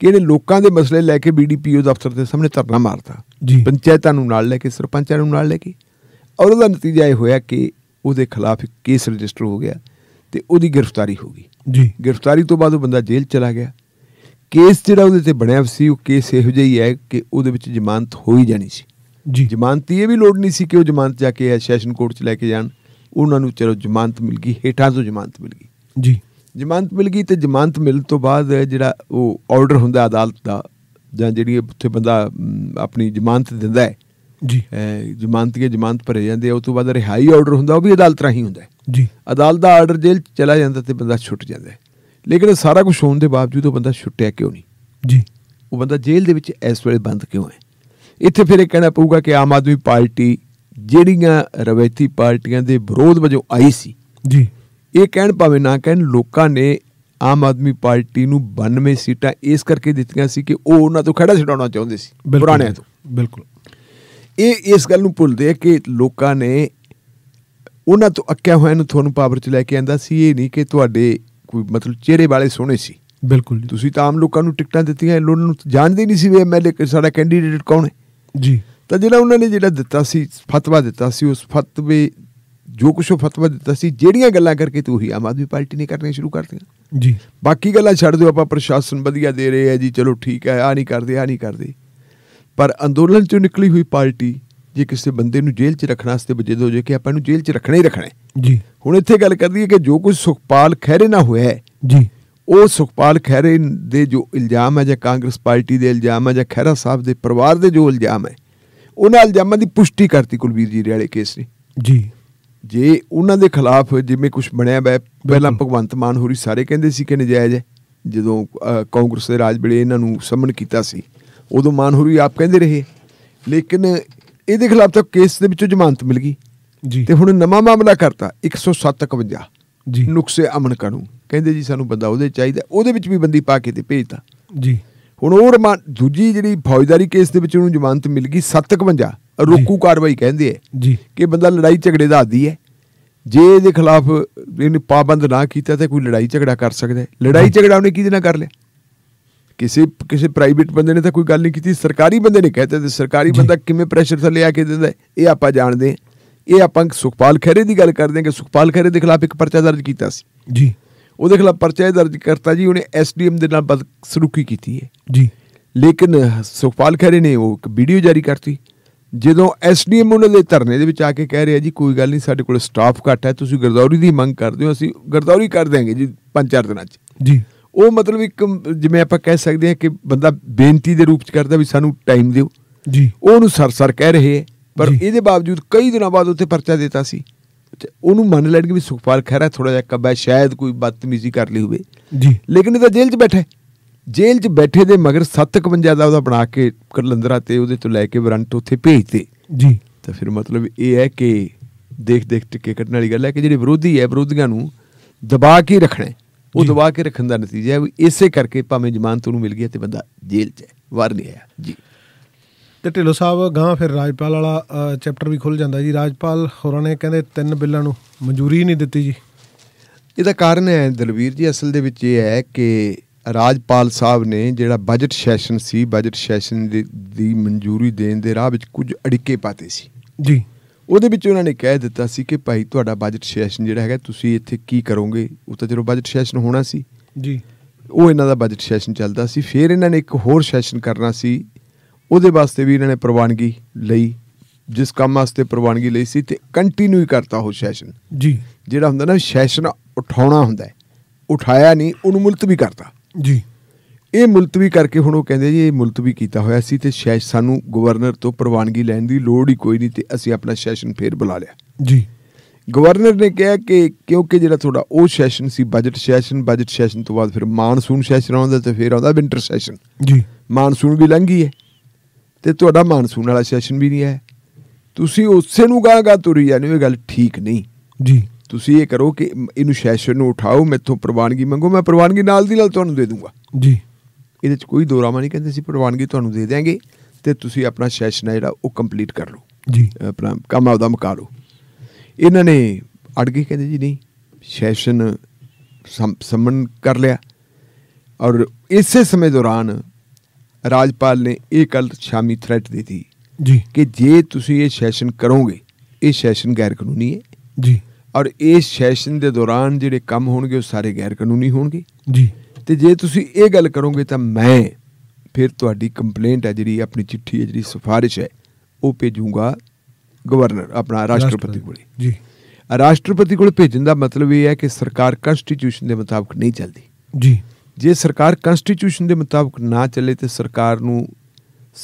ਕਿ ਇਹਨੇ ਲੋਕਾਂ ਦੇ ਮਸਲੇ ਲੈ ਕੇ ਬੀਡੀਪੀਓ ਦਫ਼ਤਰ ਦੇ ਸਾਹਮਣੇ ਧਰਨਾ ਮਾਰਤਾ ਜੀ ਪੰਚਾਇਤਾਂ ਨੂੰ ਨਾਲ ਲੈ ਕੇ ਸਰਪੰਚਾਂ ਨੂੰ ਨਾਲ ਲੈ ਕੇ ਔਰ ਉਹਦਾ ਨਤੀਜਾ ਇਹ ਹੋਇਆ ਕਿ ਉਹਦੇ ਖਿਲਾਫ ਕੇਸ ਰਜਿਸਟਰ ਹੋ ਗਿਆ ਤੇ ਉਹਦੀ ਗ੍ਰਿਫਤਾਰੀ ਹੋ ਗਈ ਜੀ ਗ੍ਰਿਫਤਾਰੀ ਤੋਂ ਬਾਅਦ ਉਹ ਬੰਦਾ ਜੇਲ੍ਹ ਚਲਾ ਗਿਆ ਕੇਸ ਜਿਹੜਾ ਉਹਦੇ ਤੇ ਬਣਿਆ ਸੀ ਉਹ ਕੇਸ ਇਹੋ ਜਿਹਾ ਹੀ ਹੈ ਕਿ ਉਹਦੇ ਵਿੱਚ ਜ਼ਮਾਨਤ ਹੋ ਹੀ ਜਾਣੀ ਸੀ ਜੀ ਜ਼ਮਾਨਤ ਇਹ ਵੀ ਲੋੜ ਨਹੀਂ ਸੀ ਕਿ ਉਹ ਜ਼ਮਾਨਤ ਜਾ ਕੇ ਸੈਸ਼ਨ ਕੋਰਟ 'ਚ ਲੈ ਕੇ ਜਾਣ ਉਹਨਾਂ ਨੂੰ ਚਲੋ ਜ਼ਮਾਨਤ ਮਿਲ ਗਈ ਹੇਠਾਂ ਤੋਂ ਜ਼ਮਾਨਤ ਮਿਲ ਗਈ ਜੀ ਜ਼ਮਾਨਤ ਮਿਲ ਗਈ ਤੇ ਜ਼ਮਾਨਤ ਮਿਲਣ ਤੋਂ ਬਾਅਦ ਜਿਹੜਾ ਉਹ ਆਰਡਰ ਹੁੰਦਾ ਅਦਾਲਤ ਦਾ ਜਾਂ ਜਿਹੜੀ ਉੱਥੇ ਬੰਦਾ ਆਪਣੀ ਜ਼ਮਾਨਤ ਦਿੰਦਾ ਹੈ ਜੀ ਜ਼ਮਾਨਤ ਕੇ ਜ਼ਮਾਨਤ ਭਰੇ ਜਾਂਦੇ ਆ ਉਸ ਤੋਂ ਬਾਅਦ ਰਿਹਾਈ ਆਰਡਰ ਹੁੰਦਾ ਉਹ ਵੀ ਅਦਾਲਤ ਰਾਹੀਂ ਹੁੰਦਾ ਜੀ ਅਦਾਲਤ ਦਾ ਆਰਡਰ ਜੇਲ੍ਹ ਚਲਾ ਜਾਂਦਾ ਤੇ ਬੰਦਾ ਛੁੱਟ ਜਾਂਦਾ ਲੇਕਿਨ ਸਾਰਾ ਕੁਝ ਹੋਣ ਦੇ ਬਾਵਜੂਦ ਉਹ ਬੰਦਾ ਛੁੱਟਿਆ ਕਿਉਂ ਨਹੀਂ ਜੀ ਉਹ ਬੰਦਾ ਜੇਲ੍ਹ ਦੇ ਵਿੱਚ ਇਸ ਵੇਲੇ ਬੰਦ ਕਿਉਂ ਹੈ ਇੱਥੇ ਫਿਰ ਇਹ ਕਹਿਣਾ ਪਊਗਾ ਕਿ ਆਮ ਆਦਮੀ ਪਾਰਟੀ ਜਿਹੜੀਆਂ ਰਵਾਇਤੀ ਪਾਰਟੀਆਂ ਦੇ ਵਿਰੋਧ ਵਜੋਂ ਆਈ ਸੀ ਜੀ ਇਹ ਕਹਿਣ ਭਾਵੇਂ ਨਾ ਕਹਿਣ ਲੋਕਾਂ ਨੇ ਆਮ ਆਦਮੀ ਪਾਰਟੀ ਨੂੰ 92 ਸੀਟਾਂ ਇਸ ਕਰਕੇ ਦਿੱਤੀਆਂ ਸੀ ਕਿ ਉਹ ਉਹਨਾਂ ਤੋਂ ਖੜਾ ਛਡਾਉਣਾ ਚਾਹੁੰਦੇ ਸੀ ਪੁਰਾਣਿਆਂ ਤੋਂ ਬਿਲਕੁਲ ਇਹ ਇਸ ਗੱਲ ਨੂੰ ਭੁੱਲਦੇ ਕਿ ਲੋਕਾਂ ਨੇ ਉਹਨਾਂ ਤੋਂ ਅੱਕਿਆ ਹੋਇਆ ਨੂੰ ਤੁਹਾਨੂੰ ਪਾਵਰ 'ਚ ਲੈ ਕੇ ਆਂਦਾ ਸੀ ਇਹ ਨਹੀਂ ਕਿ ਤੁਹਾਡੇ ਕੋਈ ਮਤਲਬ ਚਿਹਰੇ ਵਾਲੇ ਸੋਹਣੇ ਸੀ ਬਿਲਕੁਲ ਤੁਸੀਂ ਤਾਂ ਆਮ ਲੋਕਾਂ ਨੂੰ ਟਿਕਟਾਂ ਦਿੱਤੀਆਂ ਇਹ ਲੋਕਾਂ ਨੂੰ ਜਾਣਦੇ ਨਹੀਂ ਸੀ ਵੀ ਐਮਐਲਏ ਕਿ ਸਾਡਾ ਕੈਂਡੀਡੇਟ ਕੌਣ ਹੈ ਜੀ ਤਾਂ ਜਿਹੜਾ ਉਹਨਾਂ ਨੇ ਜਿਹੜਾ ਦਿੱਤਾ ਸੀ ਫਤਵਾ ਦਿੱਤਾ ਸੀ ਉਸ ਫਤਵੇ ਜੋ ਕੁਝ ਉਹ ਫਤਵਾ ਦਿੱਤਾ ਸੀ ਜਿਹੜੀਆਂ ਗੱਲਾਂ ਕਰਕੇ ਤੂੰ ਹੀ ਆਮ ਆਦਮੀ ਪਾਰਟੀ ਨੇ ਕਰਨੀਆਂ ਸ਼ੁਰੂ ਕਰਤੀਆਂ ਜੀ ਬਾਕੀ ਗੱਲਾਂ ਛੱਡ ਦਿਓ ਆਪਾਂ ਪ੍ਰਸ਼ਾਸਨ ਵਧੀਆ ਦੇ ਰਹੇ ਆ ਜੀ ਚਲੋ ਠੀਕ ਹੈ ਆ ਨਹੀਂ ਕਰਦੇ ਆ ਨਹੀਂ ਕਰਦੇ ਪਰ ਅੰਦੋਲਨ ਚੋਂ ਨਿਕਲੀ ਹੋਈ ਪਾਰਟੀ ਜੇ ਕਿਸੇ ਬੰਦੇ ਨੂੰ ਜੇਲ੍ਹ 'ਚ ਰੱਖਣਾ ਵਾਸਤੇ ਬਜੇ ਦੋ ਜੇ ਕਿ ਆਪਾਂ ਨੂੰ ਜੇਲ੍ਹ 'ਚ ਰੱਖਣਾ ਹੀ ਰੱਖਣਾ ਜੀ ਹੁਣ ਇੱਥੇ ਗੱਲ ਕਰਦੀ ਹੈ ਕਿ ਜੋ ਕੁਝ ਸੁਖਪਾਲ ਖਹਿਰੇ ਨਾਲ ਹੋਇਆ ਹੈ ਜੀ ਉਹ ਸੁਖਪਾਲ ਖਹਿਰੇ ਦੇ ਜੋ ਇਲਜ਼ਾਮ ਹੈ ਜਾਂ ਕਾਂਗਰਸ ਪਾਰਟੀ ਦੇ ਇਲਜ਼ਾਮ ਹੈ ਜਾਂ ਖਹਿਰਾ ਸਾਹਿਬ ਦੇ ਪਰਿਵਾਰ ਦੇ ਜੋ ਇਲਜ਼ਾਮ ਹੈ ਉਹਨਾਂ ਇਲਜ਼ਾਮਾਂ ਦੀ ਪੁਸ਼ਟੀ ਕਰਤੀ ਕੁਲਵੀਰ ਜੀ ਵਾਲੇ ਕੇਸ ਨੇ ਜੀ ਜੇ ਉਹਨਾਂ ਦੇ ਖਿਲਾਫ ਜਿਵੇਂ ਕੁਝ ਬਣਿਆ ਬੈ ਪਹਿਲਾਂ ਭਗਵੰਤ ਮਾਨ ਹੋਰੀ ਸਾਰੇ ਕਹਿੰਦੇ ਸੀ ਕਿ ਨਜਾਇਜ਼ ਹੈ ਜਦੋਂ ਕਾਂਗਰਸ ਦੇ ਰਾਜ ਵੇਲੇ ਇਹਨਾਂ ਨੂੰ ਸਮਨ ਕੀਤਾ ਸੀ ਉਦੋਂ ਮਾਨਹੁਰੀ ਆਪ ਕਹਿੰਦੇ ਰਹੇ ਲੇਕਿਨ ਇਹਦੇ ਖਿਲਾਫ ਤਾਂ ਕੇਸ ਦੇ ਵਿੱਚੋਂ ਜ਼ਮਾਨਤ ਮਿਲ ਗਈ ਜੀ ਤੇ ਹੁਣ ਨਵਾਂ ਮਾਮਲਾ ਕਰਤਾ 157 ਜੀ ਨੁਕਸੇ ਅਮਨ ਕਾਨੂੰ ਕਹਿੰਦੇ ਜੀ ਸਾਨੂੰ ਬੰਦਾ ਉਹਦੇ ਚਾਹੀਦਾ ਉਹਦੇ ਵਿੱਚ ਵੀ ਬੰਦੀ ਪਾ ਕੇ ਤੇ ਭੇਜਤਾ ਜੀ ਹੁਣ ਉਹ ਦੂਜੀ ਜਿਹੜੀ ਫੌਜਦਾਰੀ ਕੇਸ ਦੇ ਵਿੱਚ ਉਹਨੂੰ ਜ਼ਮਾਨਤ ਮਿਲ ਗਈ 751 ਰੋਕੂ ਕਾਰਵਾਈ ਕਹਿੰਦੇ ਐ ਜੀ ਕਿ ਬੰਦਾ ਲੜਾਈ ਝਗੜੇ ਦਾ ਆਦੀ ਐ ਜੇ ਇਹਦੇ ਖਿਲਾਫ ਇਹਨੇ ਪਾਬੰਦ ਨਾ ਕੀਤਾ ਤਾਂ ਕੋਈ ਲੜਾਈ ਝਗੜਾ ਕਰ ਸਕਦਾ ਲੜਾਈ ਝਗੜਾ ਉਹਨੇ ਕਿਹਦੇ ਨਾਲ ਕਰ ਲਿਆ ਕਿਸੇ ਕਿਸੇ ਪ੍ਰਾਈਵੇਟ ਬੰਦੇ ਨੇ ਤਾਂ ਕੋਈ ਗੱਲ ਨਹੀਂ ਕੀਤੀ ਸਰਕਾਰੀ ਬੰਦੇ ਨੇ ਕਹਤੇ ਤੇ ਸਰਕਾਰੀ ਬੰਦਾ ਕਿਵੇਂ ਪ੍ਰੈਸ਼ਰ ਥੱਲੇ ਆ ਕੇ ਦਿੰਦਾ ਇਹ ਆਪਾਂ ਜਾਣਦੇ ਹਾਂ ਇਹ ਆਪਾਂ ਸੁਖਪਾਲ ਖਹਿਰੇ ਦੀ ਗੱਲ ਕਰਦੇ ਹਾਂ ਕਿ ਸੁਖਪਾਲ ਖਹਿਰੇ ਦੇ ਖਿਲਾਫ ਇੱਕ ਪਰਚਾ ਦਰਜ ਕੀਤਾ ਸੀ ਜੀ ਉਹਦੇ ਖਿਲਾਫ ਪਰਚਾ ਦਰਜ ਕਰਤਾ ਜੀ ਉਹਨੇ ਐਸਡੀਐਮ ਦੇ ਨਾਲ ਬਦਸਲੂਕੀ ਕੀਤੀ ਹੈ ਜੀ ਲੇਕਿਨ ਸੁਖਪਾਲ ਖਹਿਰੇ ਨੇ ਉਹ ਇੱਕ ਵੀਡੀਓ ਜਾਰੀ ਕਰਤੀ ਜਦੋਂ ਐਸਡੀਐਮ ਉਹਨਾਂ ਦੇ ਧਰਨੇ ਦੇ ਵਿੱਚ ਆ ਕੇ ਕਹਿ ਰਿਹਾ ਜੀ ਕੋਈ ਗੱਲ ਨਹੀਂ ਸਾਡੇ ਕੋਲ ਸਟਾਫ ਘੱਟ ਹੈ ਤੁਸੀਂ ਗਰਦੌਰੀ ਦੀ ਮੰਗ ਕਰਦੇ ਹੋ ਅਸੀਂ ਗਰਦੌਰੀ ਕਰ ਦੇਾਂਗੇ ਜੀ ਪੰਜ ਚਾਰ ਦਿਨਾਂ 'ਚ ਜੀ ਉਹ ਮਤਲਬ ਇੱਕ ਜਿਵੇਂ ਆਪਾਂ ਕਹਿ ਸਕਦੇ ਹਾਂ ਕਿ ਬੰਦਾ ਬੇਨਤੀ ਦੇ ਰੂਪ ਚ ਕਰਦਾ ਵੀ ਸਾਨੂੰ ਟਾਈਮ ਦਿਓ ਜੀ ਉਹ ਉਹਨੂੰ ਸਰਸਰ ਕਹਿ ਰਹੇ ਪਰ ਇਹਦੇ ਬਾਵਜੂਦ ਕਈ ਦਿਨਾਂ ਬਾਅਦ ਉੱਥੇ ਪਰਚਾ ਦਿੱਤਾ ਸੀ ਉਹਨੂੰ ਮੰਨ ਲੈਣਗੇ ਵੀ ਸੁਖਪਾਲ ਖਹਿਰਾ ਥੋੜਾ ਜਿਹਾ ਕੱਬਾ ਸ਼ਾਇਦ ਕੋਈ ਬਦਤਮੀਜ਼ੀ ਕਰ ਲਈ ਹੋਵੇ ਜੀ ਲੇਕਿਨ ਇਹ ਤਾਂ ਜੇਲ੍ਹ 'ਚ ਬੈਠਾ ਜੇਲ੍ਹ 'ਚ ਬੈਠੇ ਦੇ ਮਗਰ 751 ਦਾ ਉਹਦਾ ਬਣਾ ਕੇ ਕਲੰਦਰਾ ਤੇ ਉਹਦੇ ਤੋਂ ਲੈ ਕੇ ਵਰੰਟ ਉੱਥੇ ਭੇਜਦੇ ਜੀ ਤਾਂ ਫਿਰ ਮਤਲਬ ਇਹ ਹੈ ਕਿ ਦੇਖ ਦੇਖ ਟਿੱਕੇ ਕੱਢਣ ਵਾਲੀ ਗੱਲ ਹੈ ਕਿ ਜਿਹੜੇ ਵਿਰੋਧੀ ਹੈ ਵਿਰੋਧੀਆਂ ਨੂੰ ਦਬਾ ਕੇ ਰੱਖਣਾ ਉਹ ਦਬਾ ਕੇ ਰੱਖਣ ਦਾ ਨਤੀਜਾ ਹੈ ਵੀ ਇਸੇ ਕਰਕੇ ਭਾਵੇਂ ਜ਼ਮਾਨਤ ਉਹਨੂੰ ਮਿਲ ਗਈ ਤੇ ਬੰਦਾ ਜੇਲ੍ਹ 'ਚ ਹੈ ਬਾਹਰ ਨਹੀਂ ਆਇਆ ਜੀ ਤੇ ਢਿੱਲੋ ਸਾਹਿਬ ਗਾਂ ਫਿਰ ਰਾਜਪਾਲ ਵਾਲਾ ਚੈਪਟਰ ਵੀ ਖੁੱਲ ਜਾਂਦਾ ਜੀ ਰਾਜਪਾਲ ਹੋਰਾਂ ਨੇ ਕਹਿੰਦੇ ਤਿੰਨ ਬਿੱਲਾਂ ਨੂੰ ਮਨਜ਼ੂਰੀ ਨਹੀਂ ਦਿੱਤੀ ਜੀ ਇਹਦਾ ਕਾਰਨ ਹੈ ਦਲਵੀਰ ਜੀ ਅਸਲ ਦੇ ਵਿੱਚ ਇਹ ਹੈ ਕਿ ਰਾਜਪਾਲ ਸਾਹਿਬ ਨੇ ਜਿਹੜਾ ਬਜਟ ਸੈਸ਼ਨ ਸੀ ਬਜਟ ਸੈਸ਼ਨ ਦੀ ਮਨਜ਼ੂਰੀ ਦੇਣ ਦੇ ਰਾਹ ਵਿੱਚ ਕੁਝ ਅੜਿੱਕੇ ਪਾਤੇ ਸੀ ਜੀ ਉਹਦੇ ਵਿੱਚ ਉਹਨਾਂ ਨੇ ਕਹਿ ਦਿੱਤਾ ਸੀ ਕਿ ਭਾਈ ਤੁਹਾਡਾ ਬਜਟ ਸੈਸ਼ਨ ਜਿਹੜਾ ਹੈਗਾ ਤੁਸੀਂ ਇੱਥੇ ਕੀ ਕਰੋਗੇ ਉਹ ਤਾਂ ਜਦੋਂ ਬਜਟ ਸੈਸ਼ਨ ਹੋਣਾ ਸੀ ਜੀ ਉਹ ਇਹਨਾਂ ਦਾ ਬਜਟ ਸੈਸ਼ਨ ਚੱਲਦਾ ਸੀ ਫਿਰ ਇਹਨਾਂ ਨੇ ਇੱਕ ਹੋਰ ਸੈਸ਼ਨ ਕਰਨਾ ਸੀ ਉਹਦੇ ਵਾਸਤੇ ਵੀ ਇਹਨਾਂ ਨੇ ਪ੍ਰਵਾਨਗੀ ਲਈ ਜਿਸ ਕੰਮ ਵਾਸਤੇ ਪ੍ਰਵਾਨਗੀ ਲਈ ਸੀ ਤੇ ਕੰਟੀਨਿਊ ਕਰਤਾ ਉਹ ਸੈਸ਼ਨ ਜੀ ਜਿਹੜਾ ਹੁੰਦਾ ਨਾ ਸੈਸ਼ਨ ਉਠਾਉਣਾ ਹੁੰਦਾ ਹੈ ਉਠਾਇਆ ਨਹੀਂ ਉਹਨੂੰ ਮੁਲਤਵੀ ਕਰਤਾ ਜੀ ਇਹ ਮੁਲਤਵੀ ਕਰਕੇ ਹੁਣ ਉਹ ਕਹਿੰਦੇ ਜੀ ਇਹ ਮੁਲਤਵੀ ਕੀਤਾ ਹੋਇਆ ਸੀ ਤੇ ਸ਼ਾਇਦ ਸਾਨੂੰ ਗਵਰਨਰ ਤੋਂ ਪ੍ਰਵਾਨਗੀ ਲੈਣ ਦੀ ਲੋੜ ਹੀ ਕੋਈ ਨਹੀਂ ਤੇ ਅਸੀਂ ਆਪਣਾ ਸੈਸ਼ਨ ਫੇਰ ਬੁਲਾ ਲਿਆ ਜੀ ਗਵਰਨਰ ਨੇ ਕਿਹਾ ਕਿ ਕਿਉਂਕਿ ਜਿਹੜਾ ਤੁਹਾਡਾ ਉਹ ਸੈਸ਼ਨ ਸੀ ਬਜਟ ਸੈਸ਼ਨ ਬਜਟ ਸੈਸ਼ਨ ਤੋਂ ਬਾਅਦ ਫਿਰ ਮਾਨਸੂਨ ਸੈਸ਼ਨ ਆਉਂਦਾ ਤੇ ਫਿਰ ਆਉਂਦਾ ਵਿੰਟਰ ਸੈਸ਼ਨ ਜੀ ਮਾਨਸੂਨ ਵੀ ਲੰਘ ਹੈ ਤੇ ਤੁਹਾਡਾ ਮਾਨਸੂਨ ਵਾਲਾ ਸੈਸ਼ਨ ਵੀ ਨਹੀਂ ਹੈ ਤੁਸੀਂ ਉਸੇ ਨੂੰ ਗਾਗਾ ਤੁਰੀ ਜਾਂਦੇ ਹੋ ਇਹ ਗੱਲ ਠੀਕ ਨਹੀਂ ਜੀ ਤੁਸੀਂ ਇਹ ਕਰੋ ਕਿ ਇਹਨੂੰ ਸੈਸ਼ਨ ਨੂੰ ਉਠਾਓ ਮੈਥੋਂ ਪ੍ਰਵਾਨਗੀ ਮੰਗੋ ਮੈਂ ਪ੍ਰਵਾਨਗੀ ਨਾਲ ਦੀ ਨਾਲ ਤੁਹਾਨੂੰ ਦੇ ਦੂੰਗਾ ਜੀ ਇਹਦੇ 'ਚ ਕੋਈ ਮਾ ਨਹੀਂ ਕਹਿੰਦੇ ਸੀ ਪ੍ਰਵਾਨਗੀ ਤੁਹਾਨੂੰ ਦੇ ਦੇਵਾਂਗੇ ਤੇ ਤੁਸੀਂ ਆਪਣਾ ਸੈਸ਼ਨ ਹੈ ਜਿਹੜਾ ਉਹ ਕੰਪਲੀਟ ਕਰ ਲਓ ਜੀ ਆਪਣਾ ਕੰਮ ਆਪਦਾ ਮੁਕਾ ਲਓ ਇਹਨਾਂ ਨੇ ਅੜ ਗਏ ਕਹਿੰਦੇ ਜੀ ਨਹੀਂ ਸੈਸ਼ਨ ਸੰਮਨ ਕਰ ਲਿਆ ਔਰ ਇਸੇ ਸਮੇਂ ਦੌਰਾਨ ਰਾਜਪਾਲ ਨੇ ਇਹ ਕੱਲ ਸ਼ਾਮੀ ਥ੍ਰੈਟ ਦਿੱਤੀ ਜੀ ਕਿ ਜੇ ਤੁਸੀਂ ਇਹ ਸੈਸ਼ਨ ਕਰੋਗੇ ਇਹ ਸੈਸ਼ਨ ਗੈਰ ਕਾਨੂੰਨੀ ਹੈ ਜੀ ਔਰ ਇਸ ਸੈਸ਼ਨ ਦੇ ਦੌਰਾਨ ਜਿਹੜੇ ਕੰਮ ਹੋਣਗੇ ਉਹ ਸਾਰੇ ਗੈਰ ਕਾਨੂੰਨੀ ਹੋਣਗੇ ਜੀ ਤੇ ਜੇ ਤੁਸੀਂ ਇਹ ਗੱਲ ਕਰੋਗੇ ਤਾਂ ਮੈਂ ਫਿਰ ਤੁਹਾਡੀ ਕੰਪਲੇਂਟ ਹੈ ਜਿਹੜੀ ਆਪਣੀ ਚਿੱਠੀ ਹੈ ਜਿਹੜੀ ਸਿਫਾਰਿਸ਼ ਹੈ ਉਹ ਭੇਜੂਗਾ ਗਵਰਨਰ ਆਪਣਾ ਰਾਸ਼ਟਰਪਤੀ ਕੋਲ ਜੀ ਰਾਸ਼ਟਰਪਤੀ ਕੋਲ ਭੇਜਣ ਦਾ ਮਤਲਬ ਇਹ ਹੈ ਕਿ ਸਰਕਾਰ ਕਨਸਟੀਟਿਊਸ਼ਨ ਦੇ ਮੁਤਾਬਕ ਨਹੀਂ ਚੱਲਦੀ ਜੀ ਜੇ ਸਰਕਾਰ ਕਨਸਟੀਟਿਊਸ਼ਨ ਦੇ ਮੁਤਾਬਕ ਨਾ ਚੱਲੇ ਤੇ ਸਰਕਾਰ ਨੂੰ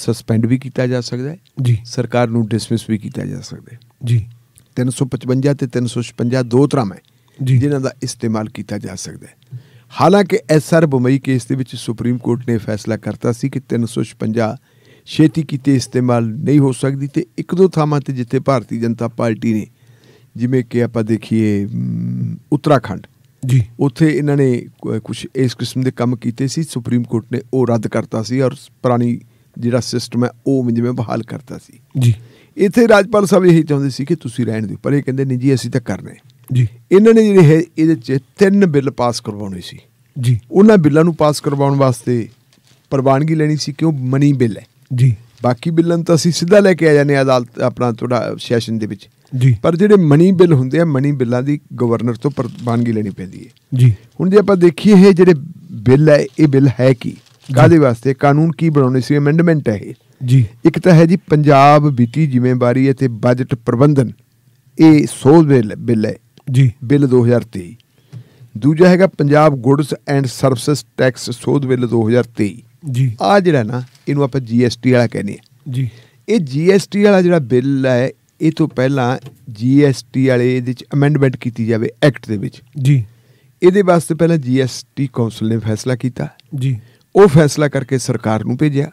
ਸਸਪੈਂਡ ਵੀ ਕੀਤਾ ਜਾ ਸਕਦਾ ਹੈ ਜੀ ਸਰਕਾਰ ਨੂੰ ਡਿਸਮਿਸ ਵੀ ਕੀਤਾ ਜਾ ਸਕਦਾ ਹੈ ਜੀ 355 ਤੇ 356 ਦੋ ਤਰ੍ਹਾਂ ਹੈ ਜਿਨ੍ਹਾਂ ਦਾ ਇਸਤੇਮਾਲ ਕੀਤਾ ਜਾ ਸਕਦਾ ਹੈ ਹਾਲਾਂਕਿ ਐਸਆਰ ਬੰਬਈ ਕੇਸ ਦੇ ਵਿੱਚ ਸੁਪਰੀਮ ਕੋਰਟ ਨੇ ਫੈਸਲਾ ਕਰਤਾ ਸੀ ਕਿ 356 ਛੇਤੀ ਕੀਤੇ ਇਸਤੇਮਾਲ ਨਹੀਂ ਹੋ ਸਕਦੀ ਤੇ ਇੱਕ ਦੋ ਥਾਵਾਂ ਤੇ ਜਿੱਥੇ ਭਾਰਤੀ ਜਨਤਾ ਪਾਰਟੀ ਨੇ ਜਿਵੇਂ ਕਿ ਆਪਾਂ ਦੇਖੀਏ ਉੱਤਰਾਖੰਡ ਜੀ ਉੱਥੇ ਇਹਨਾਂ ਨੇ ਕੁਝ ਇਸ ਕਿਸਮ ਦੇ ਕੰਮ ਕੀਤੇ ਸੀ ਸੁਪਰੀਮ ਕੋਰਟ ਨੇ ਉਹ ਰੱਦ ਕਰਤਾ ਸੀ ਔਰ ਪੁਰਾਣੀ ਜਿਹੜਾ ਸਿਸਟਮ ਹੈ ਉਹ ਜਿਵੇਂ ਬਹਾਲ ਕਰਤਾ ਸੀ ਜੀ ਇੱਥੇ ਰਾਜਪਾਲ ਸਾਹਿਬ ਇਹੀ ਚਾਹੁੰਦੇ ਸੀ ਕਿ ਤੁਸੀਂ ਰਹਿਣ ਦਿਓ ਪਰ ਇਹ ਕਹਿੰਦੇ ਨਹੀਂ ਜੀ ਅਸੀਂ ਤਾਂ ਕਰਨਾ ਹੈ ਜੀ ਇਹਨਾਂ ਨੇ ਜਿਹੜੇ ਹੈ ਇਹਦੇ ਚ ਤਿੰਨ ਬਿੱਲ ਪਾਸ ਕਰਵਾਉਣੇ ਸੀ ਜੀ ਉਹਨਾਂ ਬਿੱਲਾਂ ਨੂੰ ਪਾਸ ਕਰਵਾਉਣ ਵਾਸਤੇ ਪ੍ਰਵਾਨਗੀ ਲੈਣੀ ਸੀ ਕਿਉਂ ਮਨੀ ਬਿੱਲ ਹੈ ਜੀ ਬਾਕੀ ਬਿੱਲਾਂ ਤਾਂ ਅਸੀਂ ਸਿੱਧਾ ਲੈ ਕੇ ਆ ਜਾਂਦੇ ਆ ਅਦਾਲਤ ਆਪਣਾ ਤੁਹਾਡਾ ਸੈਸ਼ਨ ਦੇ ਵਿੱਚ ਜੀ ਪਰ ਜਿਹੜੇ ਮਨੀ ਬਿੱਲ ਹੁੰਦੇ ਆ ਮਨੀ ਬਿੱਲਾਂ ਦੀ ਗਵਰਨਰ ਤੋਂ ਪ੍ਰਵਾਨਗੀ ਲੈਣੀ ਪੈਂਦੀ ਹੈ ਜੀ ਹੁਣ ਜੇ ਆਪਾਂ ਦੇਖੀਏ ਇਹ ਜਿਹੜੇ ਬਿੱਲ ਹੈ ਇਹ ਬਿੱਲ ਹੈ ਕੀ ਕਾਦੇ ਵਾਸਤੇ ਕਾਨੂੰਨ ਕੀ ਬਣਾਉਣੇ ਸੀ ਅਮੈਂਡਮੈਂਟ ਹੈ ਇਹ ਜੀ ਇੱਕ ਤਾਂ ਹੈ ਜੀ ਪੰਜਾਬ ਵਿੱਤੀ ਜ਼ਿੰਮੇਵਾਰੀ ਅਤੇ ਬਜਟ ਪ੍ਰਬੰਧਨ ਇਹ ਸੋਧ ਬਿੱਲ ਹੈ ਜੀ ਬਿੱਲ 2023 ਦੂਜਾ ਹੈਗਾ Punjab goods and service tax ਸੋਧ ਬਿੱਲ 2023 ਜੀ ਆ ਜਿਹੜਾ ਨਾ ਇਹਨੂੰ ਆਪਾਂ ਜੀਐਸਟੀ ਵਾਲਾ ਕਹਿੰਦੇ ਆ ਜੀ ਇਹ ਜੀਐਸਟੀ ਵਾਲਾ ਜਿਹੜਾ ਬਿੱਲ ਹੈ ਇਹ ਤੋਂ ਪਹਿਲਾਂ ਜੀਐਸਟੀ ਵਾਲੇ ਇਹਦੇ ਵਿੱਚ ਅਮੈਂਡਮੈਂਟ ਕੀਤੀ ਜਾਵੇ ਐਕਟ ਦੇ ਵਿੱਚ ਜੀ ਇਹਦੇ ਵਾਸਤੇ ਪਹਿਲਾਂ ਜੀਐਸਟੀ ਕਾਉਂਸਲ ਨੇ ਫੈਸਲਾ ਕੀਤਾ ਜੀ ਉਹ ਫੈਸਲਾ ਕਰਕੇ ਸਰਕਾਰ ਨੂੰ ਭੇਜਿਆ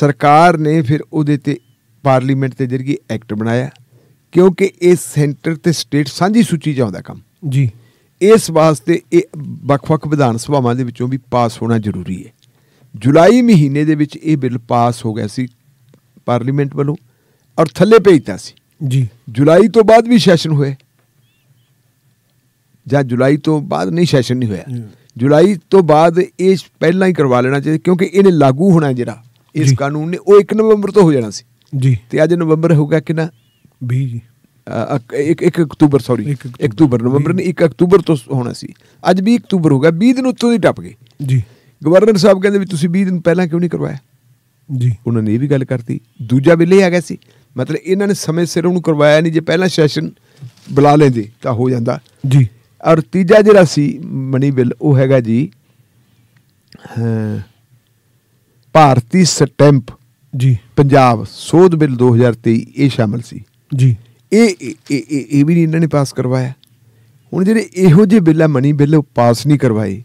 ਸਰਕਾਰ ਨੇ ਫਿਰ ਉਹਦੇ ਤੇ ਪਾਰਲੀਮੈਂਟ ਦੇ ਜ਼ਰੀਏ ਐਕਟ ਬਣਾਇਆ ਕਿਉਂਕਿ ਇਹ ਸੈਂਟਰ ਤੇ ਸਟੇਟ ਸਾਂਝੀ ਸੂਚੀ 'ਚ ਆਉਂਦਾ ਕੰਮ ਜੀ ਇਸ ਵਾਸਤੇ ਇਹ ਵੱਖ-ਵੱਖ ਵਿਧਾਨ ਸਭਾਵਾਂ ਦੇ ਵਿੱਚੋਂ ਵੀ ਪਾਸ ਹੋਣਾ ਜ਼ਰੂਰੀ ਹੈ ਜੁਲਾਈ ਮਹੀਨੇ ਦੇ ਵਿੱਚ ਇਹ ਬਿੱਲ ਪਾਸ ਹੋ ਗਿਆ ਸੀ ਪਾਰਲੀਮੈਂਟ ਵੱਲੋਂ ਔਰ ਥੱਲੇ ਭੇਜਤਾ ਸੀ ਜੀ ਜੁਲਾਈ ਤੋਂ ਬਾਅਦ ਵੀ ਸੈਸ਼ਨ ਹੋਏ ਜਾਂ ਜੁਲਾਈ ਤੋਂ ਬਾਅਦ ਨਹੀਂ ਸੈਸ਼ਨ ਨਹੀਂ ਹੋਇਆ ਜੁਲਾਈ ਤੋਂ ਬਾਅਦ ਇਹ ਪਹਿਲਾਂ ਹੀ ਕਰਵਾ ਲੈਣਾ ਚਾਹੀਦਾ ਕਿਉਂਕਿ ਇਹਨੇ ਲਾਗੂ ਹੋਣਾ ਜਿਹੜਾ ਇਸ ਕਾਨੂੰਨ ਨੇ ਉਹ 1 ਨਵੰਬਰ ਤੋਂ ਹੋ ਜਾਣਾ ਸੀ ਜੀ ਤੇ ਅੱਜ ਨਵੰਬਰ ਹੋਊਗਾ ਕਿੰਨਾ 20 ਜੀ ਇੱਕ ਇੱਕ ਅਕਤੂਬਰ ਸੌਰੀ ਅਕਤੂਬਰ ਨਵੰਬਰ ਨੇ 1 ਅਕਤੂਬਰ ਤੋਂ ਹੋਣਾ ਸੀ ਅੱਜ 20 ਅਕਤੂਬਰ ਹੋ ਗਿਆ 20 ਦਿਨ ਉੱਤੋਂ ਦੀ ਟੱਪ ਗਏ ਜੀ ਗਵਰਨਰ ਸਾਹਿਬ ਕਹਿੰਦੇ ਵੀ ਤੁਸੀਂ 20 ਦਿਨ ਪਹਿਲਾਂ ਕਿਉਂ ਨਹੀਂ ਕਰਵਾਇਆ ਜੀ ਉਹਨਾਂ ਨੇ ਇਹ ਵੀ ਗੱਲ ਕਰਤੀ ਦੂਜਾ ਬਿੱਲ ਇਹ ਆ ਗਿਆ ਸੀ ਮਤਲਬ ਇਹਨਾਂ ਨੇ ਸਮੇਂ ਸਿਰ ਉਹਨੂੰ ਕਰਵਾਇਆ ਨਹੀਂ ਜੇ ਪਹਿਲਾਂ ਸੈਸ਼ਨ ਬੁਲਾ ਲੈਂਦੇ ਤਾਂ ਹੋ ਜਾਂਦਾ ਜੀ ਔਰ ਤੀਜਾ ਜਿਹੜਾ ਸੀ ਮਨੀ ਬਿੱਲ ਉਹ ਹੈਗਾ ਜੀ ਭਾਰਤੀ ਸਟੈਂਪ ਜੀ ਪੰਜਾਬ ਸੋਧ ਬਿੱਲ 2023 ਇਹ ਸ਼ਾਮਲ ਸੀ ਜੀ ਇਹ ਇਹ ਵੀ ਇਹਨਾਂ ਨੇ ਪਾਸ ਕਰਵਾਇਆ ਹੁਣ ਜਿਹੜੇ ਇਹੋ ਜਿਹੇ ਬਿੱਲ ਆ ਮਨੀ ਬਿੱਲ ਪਾਸ ਨਹੀਂ ਕਰਵਾਏ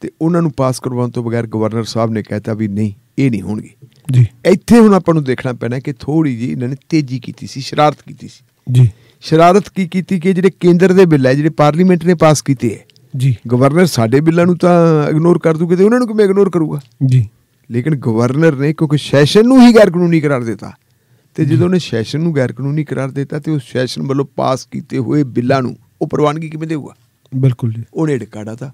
ਤੇ ਉਹਨਾਂ ਨੂੰ ਪਾਸ ਕਰਵਾਉਣ ਤੋਂ ਬਗੈਰ ਗਵਰਨਰ ਸਾਹਿਬ ਨੇ ਕਹਿਤਾ ਵੀ ਨਹੀਂ ਇਹ ਨਹੀਂ ਹੋਣਗੇ ਜੀ ਇੱਥੇ ਹੁਣ ਆਪਾਂ ਨੂੰ ਦੇਖਣਾ ਪੈਣਾ ਕਿ ਥੋੜੀ ਜੀ ਇਹਨਾਂ ਨੇ ਤੇਜ਼ੀ ਕੀਤੀ ਸੀ ਸ਼ਰਾਰਤ ਕੀਤੀ ਸੀ ਜੀ ਸ਼ਰਾਰਤ ਕੀ ਕੀਤੀ ਕਿ ਜਿਹੜੇ ਕੇਂਦਰ ਦੇ ਬਿੱਲ ਹੈ ਜਿਹੜੇ ਪਾਰਲੀਮੈਂਟ ਨੇ ਪਾਸ ਕੀਤੇ ਹੈ ਜੀ ਗਵਰਨਰ ਸਾਡੇ ਬਿੱਲਾਂ ਨੂੰ ਤਾਂ ਇਗਨੋਰ ਕਰ ਦੂਗੇ ਤੇ ਉਹਨਾਂ ਨੂੰ ਕਿਵੇਂ ਇਗਨੋਰ ਕਰੂਗਾ ਜੀ ਲੇਕਿਨ ਗਵਰਨਰ ਨੇ ਕਿਉਂਕਿ ਸੈਸ਼ਨ ਨੂੰ ਹੀ ਗੈਰ ਕਾਨੂੰਨੀ ਕਰਾਰ ਦਿੱਤਾ ਤੇ ਜਦੋਂ ਉਹਨੇ ਸੈਸ਼ਨ ਨੂੰ ਗੈਰ ਕਾਨੂੰਨੀ ਕਰਾਰ ਦਿੱਤਾ ਤੇ ਉਸ ਸੈਸ਼ਨ ਵੱਲੋਂ ਪਾਸ ਕੀਤੇ ਹੋਏ ਬਿੱਲਾਂ ਨੂੰ ਉਹ ਪ੍ਰਵਾਨਗੀ ਕਿਵੇਂ ਦੇਊਗਾ ਬਿਲਕੁਲ ਜੀ ਉਹਨੇ ਡਕਾੜਾ ਤਾਂ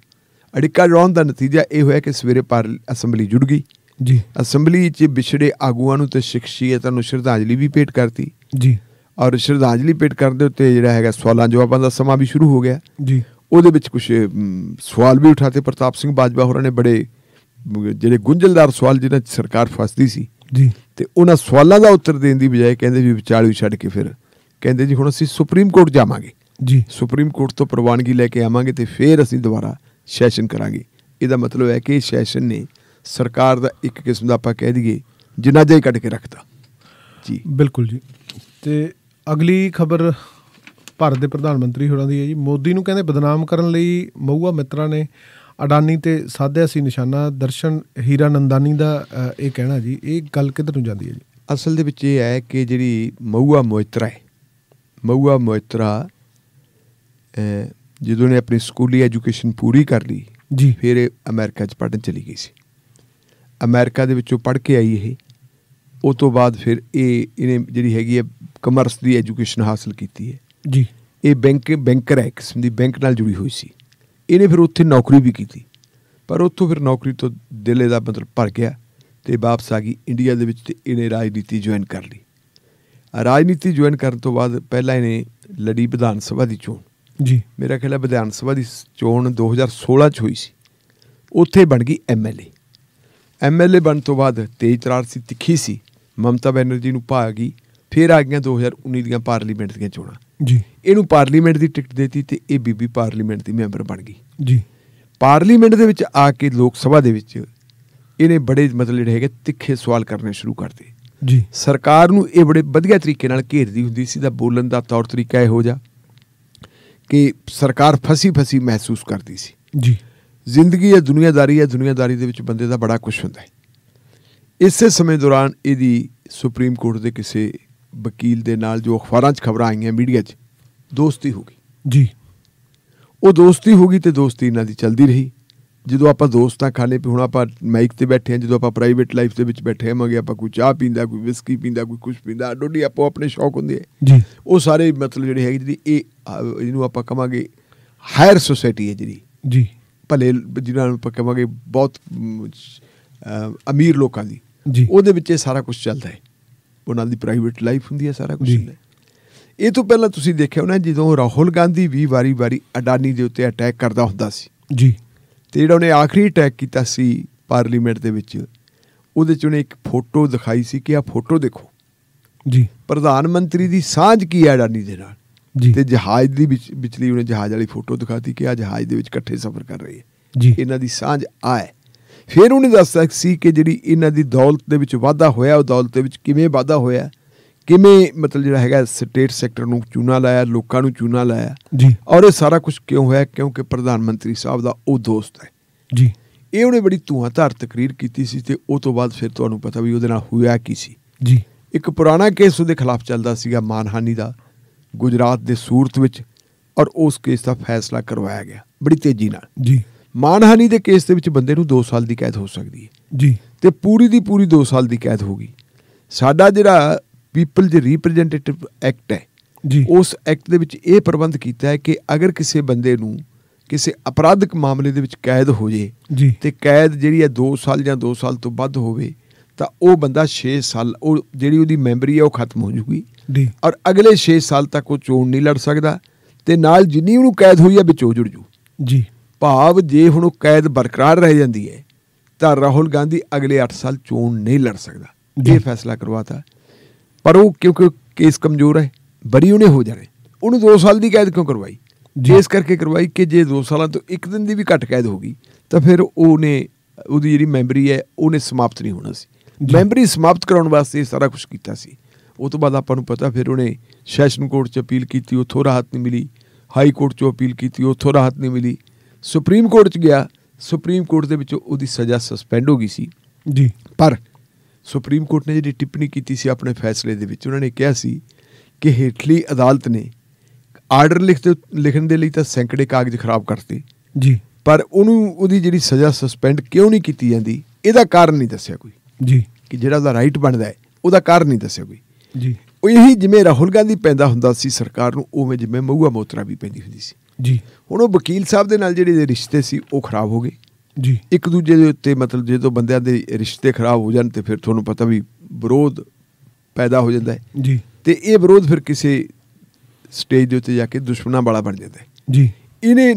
ਅੜਿਕਾ ਲਾਉਣ ਦਾ ਨਤੀਜਾ ਇਹ ਹੋਇਆ ਕਿ ਸਵੇਰੇ ਪਾਰ ਅਸੈਂਬਲੀ ਜੁੜ ਗਈ ਜੀ ਅਸੈਂਬਲੀ 'ਚ ਵਿਛੜੇ ਆਗੂਆਂ ਨੂੰ ਤੇ ਸ਼ਖਸੀਅਤਾਂ ਨੂੰ ਸ਼ਰਧਾਂਜਲੀ ਵੀ ਭੇਟ ਕਰਤੀ ਜੀ ਔਰ ਸ਼ਰਧਾਂਜਲੀ ਭੇਟ ਕਰਦੇ ਉੱਤੇ ਜਿਹੜਾ ਹੈਗਾ ਸਵਾਲਾਂ ਜਵਾਬਾਂ ਦਾ ਸਮਾਂ ਵੀ ਸ਼ੁਰੂ ਹੋ ਗਿਆ ਜੀ ਉਹਦੇ ਵਿੱਚ ਕੁਝ ਸਵਾਲ ਵੀ ਉਠਾਤੇ ਪ੍ਰਤਾਪ ਸਿੰਘ ਬਾਜਵਾ ਹੋਰਾਂ ਨੇ ਬੜੇ ਜਿਹੜੇ ਗੁੰਝਲਦਾਰ ਸਵਾਲ ਜਿਹਨਾਂ 'ਚ ਸਰਕਾਰ ਫਸਦੀ ਸੀ ਜੀ ਤੇ ਉਹਨਾਂ ਸਵਾਲਾਂ ਦਾ ਉੱਤਰ ਦੇਣ ਦੀ ਬਜਾਏ ਕਹਿੰਦੇ ਵੀ ਵਿਚਾਲੂ ਛੱਡ ਕੇ ਫਿਰ ਕਹਿੰਦੇ ਜੀ ਹੁਣ ਅਸੀਂ ਸੁਪਰੀਮ ਕੋਰਟ ਜਾਵਾਂਗੇ ਜੀ ਸੁਪਰੀਮ ਕੋਰਟ ਤੋਂ ਪ੍ਰਵਾਨਗੀ ਲੈ ਕੇ ਆਵਾਂਗੇ ਤੇ ਫਿਰ ਅਸੀਂ ਦੁਬਾਰਾ ਸੈਸ਼ਨ ਕਰਾਂਗੇ ਇਹਦਾ ਮਤਲਬ ਹੈ ਕਿ ਸੈਸ਼ਨ ਨੇ ਸਰਕਾਰ ਦਾ ਇੱਕ ਕਿਸਮ ਦਾ ਆਪਾਂ ਕਹਿ ਦਈਏ ਜਨਾਜ਼ਾ ਹੀ ਕੱਢ ਕੇ ਰੱਖਤਾ ਜੀ ਬਿਲਕੁਲ ਜੀ ਤੇ ਅਗਲੀ ਖਬਰ ਭਾਰਤ ਦੇ ਪ੍ਰਧਾਨ ਮੰਤਰੀ ਹੋਰਾਂ ਦੀ ਹੈ ਜੀ ਮੋਦੀ ਨੂੰ ਕਹਿੰਦੇ ਬਦਨਾਮ ਕਰਨ ਲਈ ਮਹੂਆ ਮਿੱਤਰਾਂ ਨੇ ਅਡਾਨੀ ਤੇ ਸਾਧਿਆ ਸੀ ਨਿਸ਼ਾਨਾ ਦਰਸ਼ਨ ਹੀਰਾ ਨੰਦਾਨੀ ਦਾ ਇਹ ਕਹਿਣਾ ਜੀ ਇਹ ਗੱਲ ਕਿੱਧਰ ਨੂੰ ਜਾਂਦੀ ਹੈ ਜੀ ਅਸਲ ਦੇ ਵਿੱਚ ਇਹ ਹੈ ਕਿ ਜਿਹੜੀ ਮਊਆ ਮੋਇਤਰਾ ਹੈ ਮਊਆ ਮੋਇਤਰਾ ਜਦੋਂ ਨੇ ਆਪਣੀ ਸਕੂਲੀ ਐਜੂਕੇਸ਼ਨ ਪੂਰੀ ਕਰ ਲਈ ਜੀ ਫਿਰ ਅਮਰੀਕਾ 'ਚ ਪੜਨ ਚਲੀ ਗਈ ਸੀ ਅਮਰੀਕਾ ਦੇ ਵਿੱਚੋਂ ਪੜ ਕੇ ਆਈ ਇਹ ਉਸ ਤੋਂ ਬਾਅਦ ਫਿਰ ਇਹ ਇਹਨੇ ਜਿਹੜੀ ਹੈਗੀ ਹੈ ਕਮਰਸ ਦੀ ਐਜੂਕੇਸ਼ਨ ਹਾਸਲ ਕੀਤੀ ਹੈ ਜੀ ਇਹ ਬੈਂਕ ਬੈਂਕਰ ਹੈ ਕਿਸਮ ਦੀ ਬੈਂਕ ਨਾਲ ਜੁੜੀ ਹੋਈ ਸੀ ਇਹਨੇ ਫਿਰ ਉੱਥੇ ਨੌਕਰੀ ਵੀ ਕੀਤੀ ਪਰ ਉੱਥੋਂ ਫਿਰ ਨੌਕਰੀ ਤੋਂ ਦਿਲ ਦਾ ਮਤਲਬ ਭਰ ਗਿਆ ਤੇ ਵਾਪਸ ਆ ਗਈ ਇੰਡੀਆ ਦੇ ਵਿੱਚ ਤੇ ਇਹਨੇ ਰਾਜਨੀਤੀ ਜੁਆਇਨ ਕਰ ਲਈ ਰਾਜਨੀਤੀ ਜੁਆਇਨ ਕਰਨ ਤੋਂ ਬਾਅਦ ਪਹਿਲਾਂ ਇਹਨੇ ਲੜੀ ਵਿਧਾਨ ਸਭਾ ਦੀ ਚੋਣ ਜੀ ਮੇਰਾ ਖਿਆਲ ਹੈ ਵਿਧਾਨ ਸਭਾ ਦੀ ਚੋਣ 2016 ਚ ਹੋਈ ਸੀ ਉੱਥੇ ਬਣ ਗਈ ਐਮਐਲਏ ਐਮਐਲਏ ਬਣ ਤੋਂ ਬਾਅਦ ਤੇਜ਼ ਤਰਾਰ ਸੀ ਤਿੱਖੀ ਸੀ ਮਮਤਾ ਬੈਨਰਜੀ ਨੂੰ ਪਾ ਗਈ ਫਿਰ ਆ ਗਈਆਂ 2019 ਦੀਆਂ ਪਾਰਲੀਮੈਂਟ ਦੀਆਂ ਚੋਣਾਂ ਜੀ ਇਹਨੂੰ ਪਾਰਲੀਮੈਂਟ ਦੀ ਟਿਕਟ ਦਿੱਤੀ ਤੇ ਇਹ ਬੀਬੀ ਪਾਰਲੀਮੈਂਟ ਦੀ ਮੈਂਬਰ ਬਣ ਗਈ ਜੀ ਪਾਰਲੀਮੈਂਟ ਦੇ ਵਿੱਚ ਆ ਕੇ ਲੋਕ ਸਭਾ ਦੇ ਵਿੱਚ ਇਹਨੇ ਬੜੇ ਮਤਲਬ ਜਿਹੜੇ ਹੈਗੇ ਤਿੱਖੇ ਸਵਾਲ ਕਰਨੇ ਸ਼ੁਰੂ ਕਰਦੇ ਜੀ ਸਰਕਾਰ ਨੂੰ ਇਹ ਬੜੇ ਵਧੀਆ ਤਰੀਕੇ ਨਾਲ ਘੇਰਦੀ ਹੁੰਦੀ ਸੀ ਦਾ ਬੋਲਣ ਦਾ ਤੌਰ ਤਰੀਕਾ ਇਹੋ ਜਿਹਾ ਕਿ ਸਰਕਾਰ ਫਸੀ ਫਸੀ ਮਹਿਸੂਸ ਕਰਦੀ ਸੀ ਜੀ ਜ਼ਿੰਦਗੀ ਹੈ ਦੁਨੀਆਦਾਰੀ ਹੈ ਦੁਨੀਆਦਾਰੀ ਦੇ ਵਿੱਚ ਬੰਦੇ ਦਾ ਬੜਾ ਕੁਝ ਹੁੰਦਾ ਹੈ ਇਸੇ ਸਮੇਂ ਦੌਰਾਨ ਇਹਦੀ ਸੁਪਰੀਮ ਕੋਰਟ ਦੇ ਕਿਸੇ ਵਕੀਲ ਦੇ ਨਾਲ ਜੋ ਅਖਬਾਰਾਂ 'ਚ ਖਬਰਾਂ ਆਈਆਂ ਮੀਡੀਆ 'ਚ ਦੋਸਤੀ ਹੋ ਗਈ ਜੀ ਉਹ ਦੋਸਤੀ ਹੋ ਗਈ ਤੇ ਦੋਸਤੀ ਇਹਨਾਂ ਦੀ ਚੱਲਦੀ ਰਹੀ ਜਦੋਂ ਆਪਾਂ ਦੋਸਤਾਂ ਖਾਣੇ ਪੀ ਹੁਣ ਆਪਾਂ ਮਾਈਕ ਤੇ ਬੈਠੇ ਆ ਜਦੋਂ ਆਪਾਂ ਪ੍ਰਾਈਵੇਟ ਲਾਈਫ ਦੇ ਵਿੱਚ ਬੈਠੇ ਮਗੇ ਆਪਾਂ ਕੋਈ ਚਾਹ ਪੀਂਦਾ ਕੋਈ ਵਿਸਕੀ ਪੀਂਦਾ ਕੋਈ ਕੁਝ ਪੀਂਦਾ ਡੋਡੀ ਆਪੋ ਆਪਣੇ ਸ਼ੌਕ ਹੁੰਦੇ ਆ ਜੀ ਉਹ ਸਾਰੇ ਮਤਲਬ ਜਿਹੜੇ ਹੈਗੇ ਜਿਹੜੀ ਇਹ ਇਹਨੂੰ ਆਪਾਂ ਕਵਾਂਗੇ ਹਾਇਰ ਸੋਸਾਇਟੀ ਹੈ ਜਿਹੜੀ ਜੀ ਭਲੇ ਜਿਹਨਾਂ ਨੂੰ ਆਪਾਂ ਕਵਾਂਗੇ ਬਹੁਤ ਅਮੀਰ ਲੋਕਾਂ ਦੀ ਜੀ ਉਹਦੇ ਵਿੱਚ ਇਹ ਸਾਰਾ ਕੁਝ ਚੱਲਦਾ ਹੈ ਉਹਨਾਂ ਦੀ ਪ੍ਰਾਈਵੇਟ ਲਾਈਫ ਹੁੰਦੀ ਹੈ ਸਾਰਾ ਕੁਝ ਨੇ ਇਹ ਤੋਂ ਪਹਿਲਾਂ ਤੁਸੀਂ ਦੇਖਿਆ ਹੋਣਾ ਜਦੋਂ ਰਾਹੁਲ ਗਾਂਧੀ ਵੀ ਵਾਰੀ-ਵਾਰੀ ਅਡਾਨੀ ਦੇ ਉੱਤੇ ਅਟੈਕ ਕਰਦਾ ਹੁੰਦਾ ਸੀ ਜੀ ਤੇ ਜਿਹੜਾ ਉਹਨੇ ਆਖਰੀ ਅਟੈਕ ਕੀਤਾ ਸੀ ਪਾਰਲੀਮੈਂਟ ਦੇ ਵਿੱਚ ਉਹਦੇ ਚ ਉਹਨੇ ਇੱਕ ਫੋਟੋ ਦਿਖਾਈ ਸੀ ਕਿ ਆ ਫੋਟੋ ਦੇਖੋ ਜੀ ਪ੍ਰਧਾਨ ਮੰਤਰੀ ਦੀ ਸਾਂਝ ਕੀ ਹੈ ਅਡਾਨੀ ਦੇ ਨਾਲ ਜੀ ਤੇ ਜਹਾਜ਼ ਦੀ ਵਿਚਲੀ ਉਹਨੇ ਜਹਾਜ਼ ਵਾਲੀ ਫੋਟੋ ਦਿਖਾਤੀ ਕਿ ਆ ਜਹਾਜ਼ ਦੇ ਵਿੱਚ ਇਕੱਠੇ ਸਫ਼ਰ ਕਰ ਰਹੇ ਹੈ ਜੀ ਇਹਨਾਂ ਦੀ ਸਾਂਝ ਆ ਹੈ ਫਿਰ ਉਹਨੇ ਦੱਸਿਆ ਸੀ ਕਿ ਜਿਹੜੀ ਇਹਨਾਂ ਦੀ ਦੌਲਤ ਦੇ ਵਿੱਚ ਵਾਧਾ ਹੋਇਆ ਉਹ ਦੌਲਤ ਦੇ ਵਿੱਚ ਕਿਵੇਂ ਵਾਧਾ ਹੋਇਆ ਕਿਵੇਂ ਮਤਲਬ ਜਿਹੜਾ ਹੈਗਾ ਸਟੇਟ ਸੈਕਟਰ ਨੂੰ ਚੂਨਾ ਲਾਇਆ ਲੋਕਾਂ ਨੂੰ ਚੂਨਾ ਲਾਇਆ ਜੀ ਔਰ ਇਹ ਸਾਰਾ ਕੁਝ ਕਿਉਂ ਹੋਇਆ ਕਿਉਂਕਿ ਪ੍ਰਧਾਨ ਮੰਤਰੀ ਸਾਹਿਬ ਦਾ ਉਹ ਦੋਸਤ ਹੈ ਜੀ ਇਹ ਉਹਨੇ ਬੜੀ ਧੂਆਂ ਧਾਰ ਤਕਰੀਰ ਕੀਤੀ ਸੀ ਤੇ ਉਹ ਤੋਂ ਬਾਅਦ ਫਿਰ ਤੁਹਾਨੂੰ ਪਤਾ ਵੀ ਉਹਦੇ ਨਾਲ ਹੋਇਆ ਕੀ ਸੀ ਜੀ ਇੱਕ ਪੁਰਾਣਾ ਕੇਸ ਉਹਦੇ ਖਿਲਾਫ ਚੱਲਦਾ ਸੀਗਾ ਮਾਨਹਾਨੀ ਦਾ ਗੁਜਰਾਤ ਦੇ ਸੂਰਤ ਵਿੱਚ ਔਰ ਉਸ ਕੇਸ ਦਾ ਫੈਸਲਾ ਕਰਵਾਇਆ ਗਿਆ ਬੜੀ ਤੇਜ਼ੀ ਨਾਲ ਜੀ ਮਾਨਹਾਨੀ ਦੇ ਕੇਸ ਦੇ ਵਿੱਚ ਬੰਦੇ ਨੂੰ 2 ਸਾਲ ਦੀ ਕੈਦ ਹੋ ਸਕਦੀ ਹੈ ਜੀ ਤੇ ਪੂਰੀ ਦੀ ਪੂਰੀ 2 ਸਾਲ ਦੀ ਕੈਦ ਹੋਗੀ ਸਾਡਾ ਜਿਹੜਾ ਪੀਪਲ ਦੇ ਰਿਪਰੈਜ਼ੈਂਟੇਟਿਵ ਐਕਟ ਹੈ ਜੀ ਉਸ ਐਕਟ ਦੇ ਵਿੱਚ ਇਹ ਪ੍ਰਬੰਧ ਕੀਤਾ ਹੈ ਕਿ ਅਗਰ ਕਿਸੇ ਬੰਦੇ ਨੂੰ ਕਿਸੇ ਅਪਰਾਧਿਕ ਮਾਮਲੇ ਦੇ ਵਿੱਚ ਕੈਦ ਹੋ ਜੇ ਜੀ ਤੇ ਕੈਦ ਜਿਹੜੀ ਹੈ 2 ਸਾਲ ਜਾਂ 2 ਸਾਲ ਤੋਂ ਵੱਧ ਹੋਵੇ ਤਾਂ ਉਹ ਬੰਦਾ 6 ਸਾਲ ਉਹ ਜਿਹੜੀ ਉਹਦੀ ਮੈਮਰੀ ਹੈ ਉਹ ਖਤਮ ਹੋ ਜੂਗੀ ਜੀ ਔਰ ਅਗਲੇ 6 ਸਾਲ ਤੱਕ ਉਹ ਚੋਣ ਨਹੀਂ ਲੜ ਸਕਦਾ ਤੇ ਨਾਲ ਜਿੰਨੀ ਉਹਨੂੰ ਕੈਦ ਹੋਈ ਹੈ ਵਿੱਚ ਉਹ ਜੁੜ ਜੂ ਜੀ ਭਾਵ ਜੇ ਹੁਣ ਉਹ ਕੈਦ ਬਰਕਰਾਰ ਰਹਿ ਜਾਂਦੀ ਹੈ ਤਾਂ ਰਾਹੁਲ ਗਾਂਧੀ ਅਗਲੇ 8 ਸਾਲ ਚੋਣ ਨਹੀਂ ਲੜ ਸਕਦਾ ਇਹ ਫੈਸਲਾ ਕਰਵਾਤਾ ਪਰ ਉਹ ਕਿਉਂਕਿ ਕੇਸ ਕਮਜ਼ੋਰ ਹੈ ਬਰੀ ਉਹਨੇ ਹੋ ਜਾਣੇ ਉਹਨੂੰ 2 ਸਾਲ ਦੀ ਕੈਦ ਕਿਉਂ ਕਰਵਾਈ ਇਸ ਕਰਕੇ ਕਰਵਾਈ ਕਿ ਜੇ 2 ਸਾਲਾਂ ਤੋਂ ਇੱਕ ਦਿਨ ਦੀ ਵੀ ਘੱਟ ਕੈਦ ਹੋ ਗਈ ਤਾਂ ਫਿਰ ਉਹਨੇ ਉਹਦੀ ਜਿਹੜੀ ਮੈਂਬਰੀ ਹੈ ਉਹਨੇ ਸਮਾਪਤ ਨਹੀਂ ਹੋਣਾ ਸੀ ਮੈਂਬਰੀ ਸਮਾਪਤ ਕਰਾਉਣ ਵਾਸਤੇ ਸਾਰਾ ਕੁਝ ਕੀਤਾ ਸੀ ਉਸ ਤੋਂ ਬਾਅਦ ਆਪਾਂ ਨੂੰ ਪਤਾ ਫਿਰ ਉਹਨੇ ਸੈਸ਼ਨ ਕੋਰਟ 'ਚ ਅਪੀਲ ਕੀਤੀ ਥੋੜਾ ਰਾਹਤ ਨਹੀਂ ਮਿਲੀ ਹਾਈ ਕੋਰਟ 'ਚ ਅਪੀਲ ਕੀਤੀ ਥੋੜਾ ਰਾਹਤ ਨਹੀਂ ਮਿਲੀ ਸੁਪਰੀਮ ਕੋਰਟ 'ਚ ਗਿਆ ਸੁਪਰੀਮ ਕੋਰਟ ਦੇ ਵਿੱਚ ਉਹਦੀ ਸਜ਼ਾ ਸਸਪੈਂਡ ਹੋ ਗਈ ਸੀ ਜੀ ਪਰ ਸੁਪਰੀਮ ਕੋਰਟ ਨੇ ਜਿਹੜੀ ਟਿੱਪਣੀ ਕੀਤੀ ਸੀ ਆਪਣੇ ਫੈਸਲੇ ਦੇ ਵਿੱਚ ਉਹਨਾਂ ਨੇ ਕਿਹਾ ਸੀ ਕਿ ਹੇਠਲੀ ਅਦਾਲਤ ਨੇ ਆਰਡਰ ਲਿਖਦੇ ਲਿਖਣ ਦੇ ਲਈ ਤਾਂ ਸੈਂਕੜੇ ਕਾਗਜ਼ ਖਰਾਬ ਕਰਤੇ ਜੀ ਪਰ ਉਹਨੂੰ ਉਹਦੀ ਜਿਹੜੀ ਸਜ਼ਾ ਸਸਪੈਂਡ ਕਿਉਂ ਨਹੀਂ ਕੀਤੀ ਜਾਂਦੀ ਇਹਦਾ ਕਾਰਨ ਨਹੀਂ ਦੱਸਿਆ ਕੋਈ ਜੀ ਕਿ ਜਿਹੜਾ ਉਹਦਾ ਰਾਈਟ ਬਣਦਾ ਹੈ ਉਹਦਾ ਕਾਰਨ ਨਹੀਂ ਦੱਸਿਆ ਕੋਈ ਜੀ ਉਹ ਇਹੀ ਜਿਵੇਂ ਰਾਹੁਲ ਗਾਂਧੀ ਪੈਂਦਾ ਹੁੰਦਾ ਸੀ ਸਰਕਾਰ ਨੂੰ ਉਵੇਂ ਜਿਵੇਂ ਮਹੂਆ ਮੋਤਰਾ ਵੀ ਪੈਂਦੀ ਹੁੰਦੀ ਸੀ ਜੀ ਹੁਣ ਉਹ ਵਕੀਲ ਸਾਹਿਬ ਦੇ ਨਾਲ ਜਿਹੜੇ ਰਿਸ਼ਤੇ ਸੀ ਉਹ ਖਰਾਬ ਹੋ ਗਏ ਜੀ ਇੱਕ ਦੂਜੇ ਦੇ ਉੱਤੇ ਮਤਲਬ ਜਦੋਂ ਬੰਦਿਆਂ ਦੇ ਰਿਸ਼ਤੇ ਖਰਾਬ ਹੋ ਜਾਣ ਤੇ ਫਿਰ ਤੁਹਾਨੂੰ ਪਤਾ ਵੀ ਵਿਰੋਧ ਪੈਦਾ ਹੋ ਜਾਂਦਾ ਹੈ ਜੀ ਤੇ ਇਹ ਵਿਰੋਧ ਫਿਰ ਕਿਸੇ ਸਟੇਜ ਦੇ ਉੱਤੇ ਜਾ ਕੇ ਦੁਸ਼ਮਣਾ ਵਾਲਾ ਬਣ ਜਾਂਦਾ ਹੈ ਜੀ ਇਹਨੇ